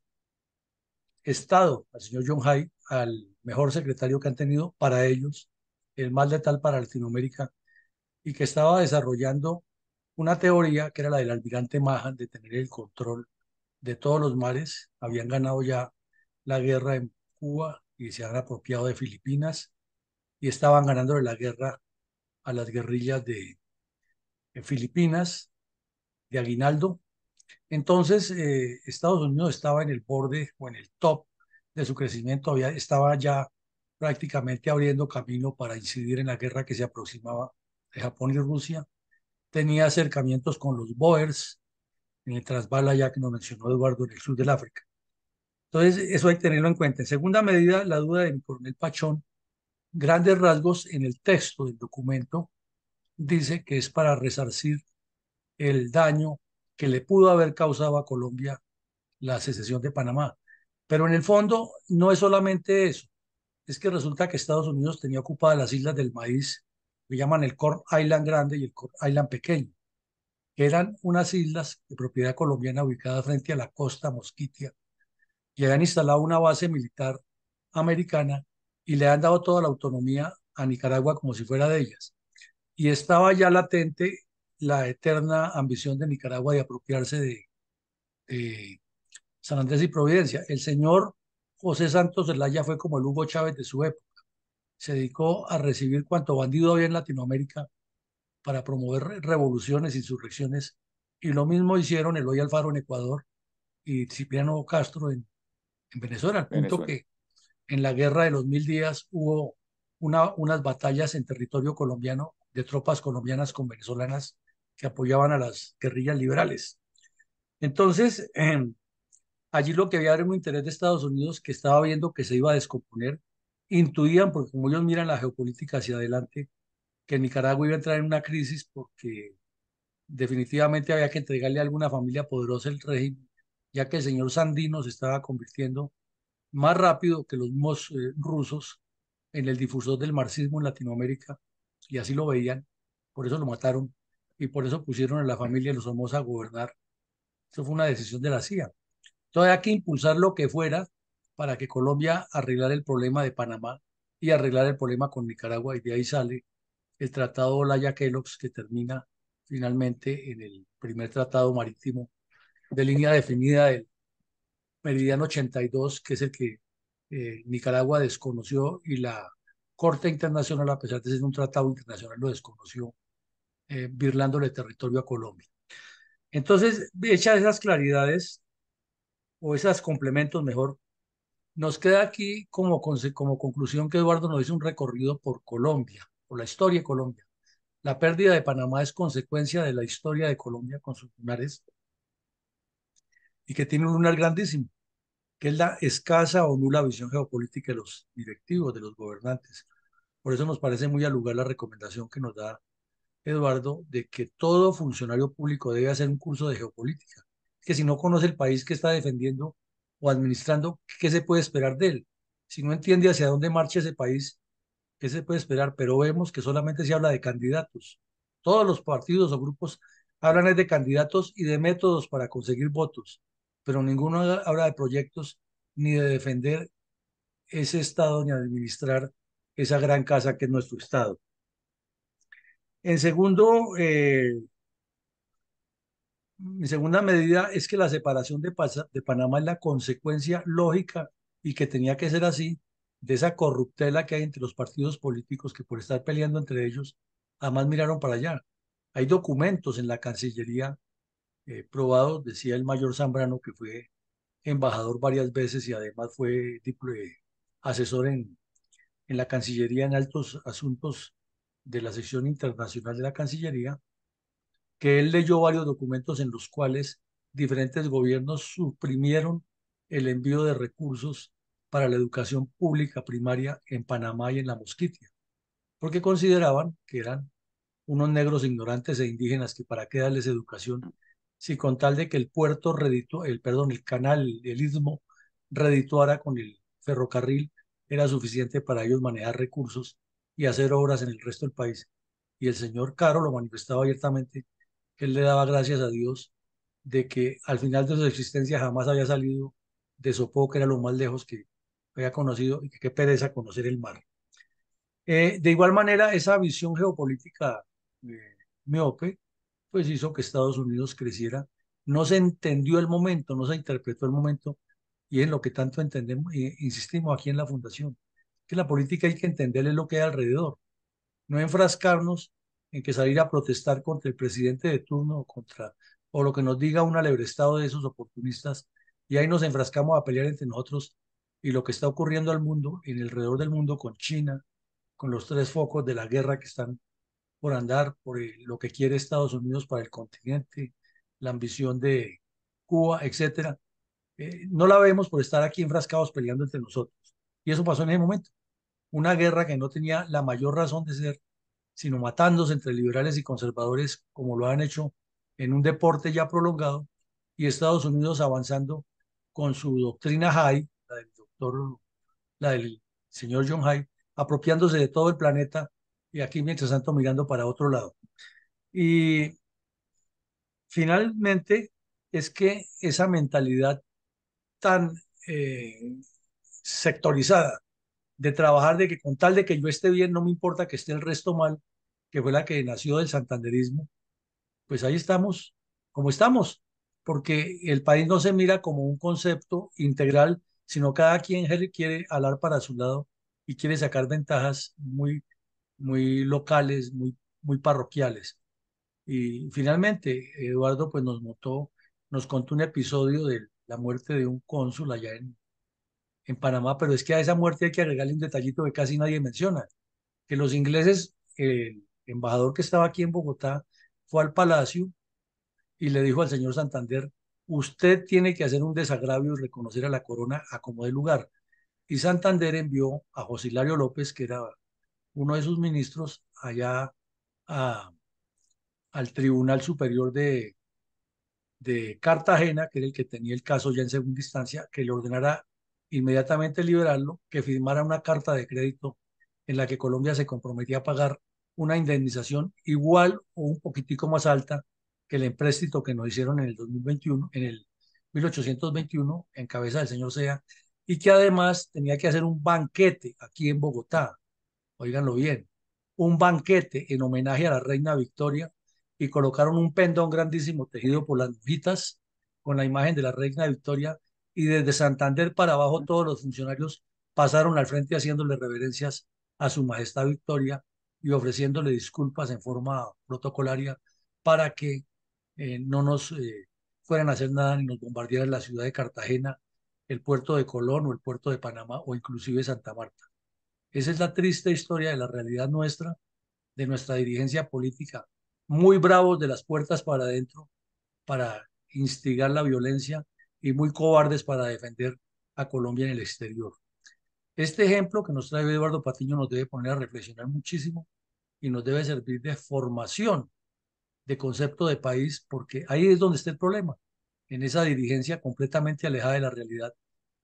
Estado, al señor John Hay, al mejor secretario que han tenido para ellos, el más letal para Latinoamérica, y que estaba desarrollando una teoría que era la del almirante Mahan de tener el control de todos los mares. Habían ganado ya la guerra en Cuba y se han apropiado de Filipinas y estaban ganando la guerra a las guerrillas de, Filipinas, de Aguinaldo. Entonces, eh, Estados Unidos estaba en el borde o en el top de su crecimiento, había, estaba ya prácticamente abriendo camino para incidir en la guerra que se aproximaba de Japón y Rusia. Tenía acercamientos con los Boers en el Transbala, ya que nos mencionó Eduardo, en el sur del África. Entonces, eso hay que tenerlo en cuenta. En segunda medida, la duda de mi coronel Pachón grandes rasgos en el texto del documento dice que es para resarcir el daño que le pudo haber causado a Colombia la secesión de Panamá. Pero en el fondo no es solamente eso, es que resulta que Estados Unidos tenía ocupadas las islas del maíz, que llaman el Corn Island Grande y el Corn Island Pequeño, que eran unas islas de propiedad colombiana ubicadas frente a la costa mosquitia, y habían instalado una base militar americana y le han dado toda la autonomía a Nicaragua como si fuera de ellas. Y estaba ya latente la eterna ambición de Nicaragua de apropiarse de, San Andrés y Providencia. El señor José Santos Zelaya fue como el Hugo Chávez de su época. Se dedicó a recibir cuanto bandido había en Latinoamérica para promover revoluciones, insurrecciones, y lo mismo hicieron Eloy Alfaro en Ecuador y Cipriano Castro en, en Venezuela, al punto que en la Guerra de los Mil Días hubo unas batallas en territorio colombiano de tropas colombianas con venezolanas que apoyaban a las guerrillas liberales. Entonces, em, allí lo que había era un interés de Estados Unidos que estaba viendo que se iba a descomponer. Intuían, porque como ellos miran la geopolítica hacia adelante, que Nicaragua iba a entrar en una crisis porque definitivamente había que entregarle a alguna familia poderosa el régimen, ya que el señor Sandino se estaba convirtiendo más rápido que los mismos eh, rusos en el difusor del marxismo en Latinoamérica, y así lo veían, por eso lo mataron y por eso pusieron a la familia de los Somoza a gobernar. Eso fue una decisión de la CIA. Entonces hay que impulsar lo que fuera para que Colombia arreglara el problema de Panamá y arreglar el problema con Nicaragua, y de ahí sale el tratado Olaya-Kellogg que termina finalmente en el primer tratado marítimo de línea definida del Meridiano 82, que es el que eh, Nicaragua desconoció y la Corte Internacional, a pesar de ser un tratado internacional, lo desconoció, eh, virlándole territorio a Colombia. Entonces, hechas esas claridades, o esos complementos mejor, nos queda aquí como, como conclusión que Eduardo nos hizo un recorrido por Colombia, por la historia de Colombia. La pérdida de Panamá es consecuencia de la historia de Colombia con sus lunares y que tiene un lunar grandísimo, que es la escasa o nula visión geopolítica de los directivos, de los gobernantes. Por eso nos parece muy al lugar la recomendación que nos da Eduardo de que todo funcionario público debe hacer un curso de geopolítica, que si no conoce el país que está defendiendo o administrando, ¿qué se puede esperar de él? Si no entiende hacia dónde marcha ese país, ¿qué se puede esperar? Pero vemos que solamente se habla de candidatos. Todos los partidos o grupos hablan de candidatos y de métodos para conseguir votos pero ninguno habla de proyectos ni de defender ese Estado ni administrar esa gran casa que es nuestro Estado. En segundo, mi eh, segunda medida es que la separación de, de Panamá es la consecuencia lógica y que tenía que ser así de esa corruptela que hay entre los partidos políticos que por estar peleando entre ellos, además miraron para allá. Hay documentos en la Cancillería eh, probado, decía el mayor Zambrano, que fue embajador varias veces y además fue asesor en, en la Cancillería en altos asuntos de la sección internacional de la Cancillería, que él leyó varios documentos en los cuales diferentes gobiernos suprimieron el envío de recursos para la educación pública primaria en Panamá y en la Mosquitia, porque consideraban que eran unos negros ignorantes e indígenas que para qué darles educación si con tal de que el puerto el perdón, el canal, el istmo redituara con el ferrocarril, era suficiente para ellos manejar recursos y hacer obras en el resto del país. Y el señor Caro lo manifestaba abiertamente, que él le daba gracias a Dios de que al final de su existencia jamás había salido de Sopó, que era lo más lejos que había conocido, y que qué pereza conocer el mar. Eh, de igual manera, esa visión geopolítica me eh, miope pues hizo que Estados Unidos creciera. No se entendió el momento, no se interpretó el momento, y es lo que tanto entendemos, e insistimos aquí en la Fundación, que la política hay que entenderle lo que hay alrededor, no enfrascarnos en que salir a protestar contra el presidente de turno o contra o lo que nos diga un estado de esos oportunistas, y ahí nos enfrascamos a pelear entre nosotros y lo que está ocurriendo al mundo, en alrededor del mundo, con China, con los tres focos de la guerra que están por andar, por lo que quiere Estados Unidos para el continente, la ambición de Cuba, etcétera. Eh, no la vemos por estar aquí enfrascados peleando entre nosotros. Y eso pasó en ese momento. Una guerra que no tenía la mayor razón de ser, sino matándose entre liberales y conservadores, como lo han hecho en un deporte ya prolongado, y Estados Unidos avanzando con su doctrina high, la del doctor, la del señor John Hay, apropiándose de todo el planeta y aquí mientras tanto mirando para otro lado. Y finalmente es que esa mentalidad tan eh, sectorizada de trabajar de que con tal de que yo esté bien, no me importa que esté el resto mal, que fue la que nació del santanderismo, pues ahí estamos como estamos, porque el país no se mira como un concepto integral, sino cada quien quiere hablar para su lado y quiere sacar ventajas muy muy locales, muy, muy parroquiales. Y finalmente, Eduardo pues nos nos contó un episodio de la muerte de un cónsul allá en, en Panamá, pero es que a esa muerte hay que agregarle un detallito que casi nadie menciona, que los ingleses, el embajador que estaba aquí en Bogotá, fue al palacio y le dijo al señor Santander, usted tiene que hacer un desagravio y reconocer a la corona a como de lugar. Y Santander envió a Josilario López, que era uno de sus ministros allá a, al Tribunal Superior de, Cartagena, que era el que tenía el caso ya en segunda instancia, que le ordenara inmediatamente liberarlo, que firmara una carta de crédito en la que Colombia se comprometía a pagar una indemnización igual o un poquitico más alta que el empréstito que nos hicieron en el 2021, en el 1821, en cabeza del señor Sea, y que además tenía que hacer un banquete aquí en Bogotá, oíganlo bien, un banquete en homenaje a la reina Victoria y colocaron un pendón grandísimo tejido por las nujitas con la imagen de la reina Victoria y desde Santander para abajo todos los funcionarios pasaron al frente haciéndole reverencias a su majestad Victoria y ofreciéndole disculpas en forma protocolaria para que eh, no nos eh, fueran a hacer nada ni nos bombardearan la ciudad de Cartagena, el puerto de Colón o el puerto de Panamá o inclusive Santa Marta. Esa es la triste historia de la realidad nuestra, de nuestra dirigencia política, muy bravos de las puertas para adentro para instigar la violencia y muy cobardes para defender a Colombia en el exterior. Este ejemplo que nos trae Eduardo Patiño nos debe poner a reflexionar muchísimo y nos debe servir de formación de concepto de país, porque ahí es donde está el problema, en esa dirigencia completamente alejada de la realidad.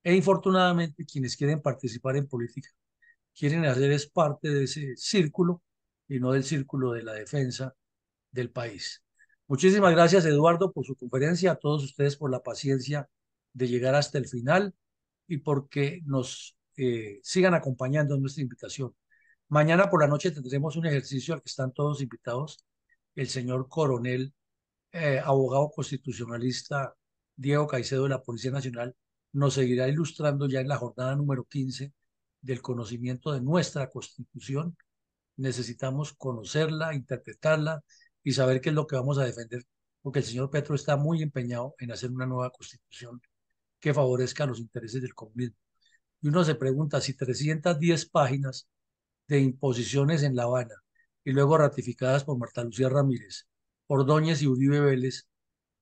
E infortunadamente quienes quieren participar en política quieren hacer es parte de ese círculo y no del círculo de la defensa del país. Muchísimas gracias, Eduardo, por su conferencia, a todos ustedes por la paciencia de llegar hasta el final y porque nos eh, sigan acompañando en nuestra invitación. Mañana por la noche tendremos un ejercicio al que están todos invitados, el señor coronel, eh, abogado constitucionalista Diego Caicedo de la Policía Nacional, nos seguirá ilustrando ya en la jornada número 15 del conocimiento de nuestra constitución, necesitamos conocerla, interpretarla y saber qué es lo que vamos a defender, porque el señor Petro está muy empeñado en hacer una nueva constitución que favorezca los intereses del comunismo. Y uno se pregunta si 310 páginas de imposiciones en La Habana y luego ratificadas por Marta Lucía Ramírez, Ordóñez y Uribe Vélez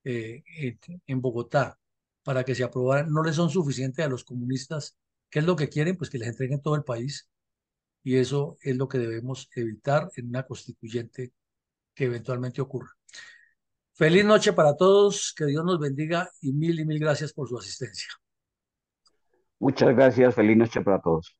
eh, en, en Bogotá, para que se aprobaran, no le son suficientes a los comunistas ¿Qué es lo que quieren? Pues que les entreguen todo el país y eso es lo que debemos evitar en una constituyente que eventualmente ocurra. Feliz noche para todos, que Dios nos bendiga y mil y mil gracias por su asistencia. Muchas gracias, feliz noche para todos.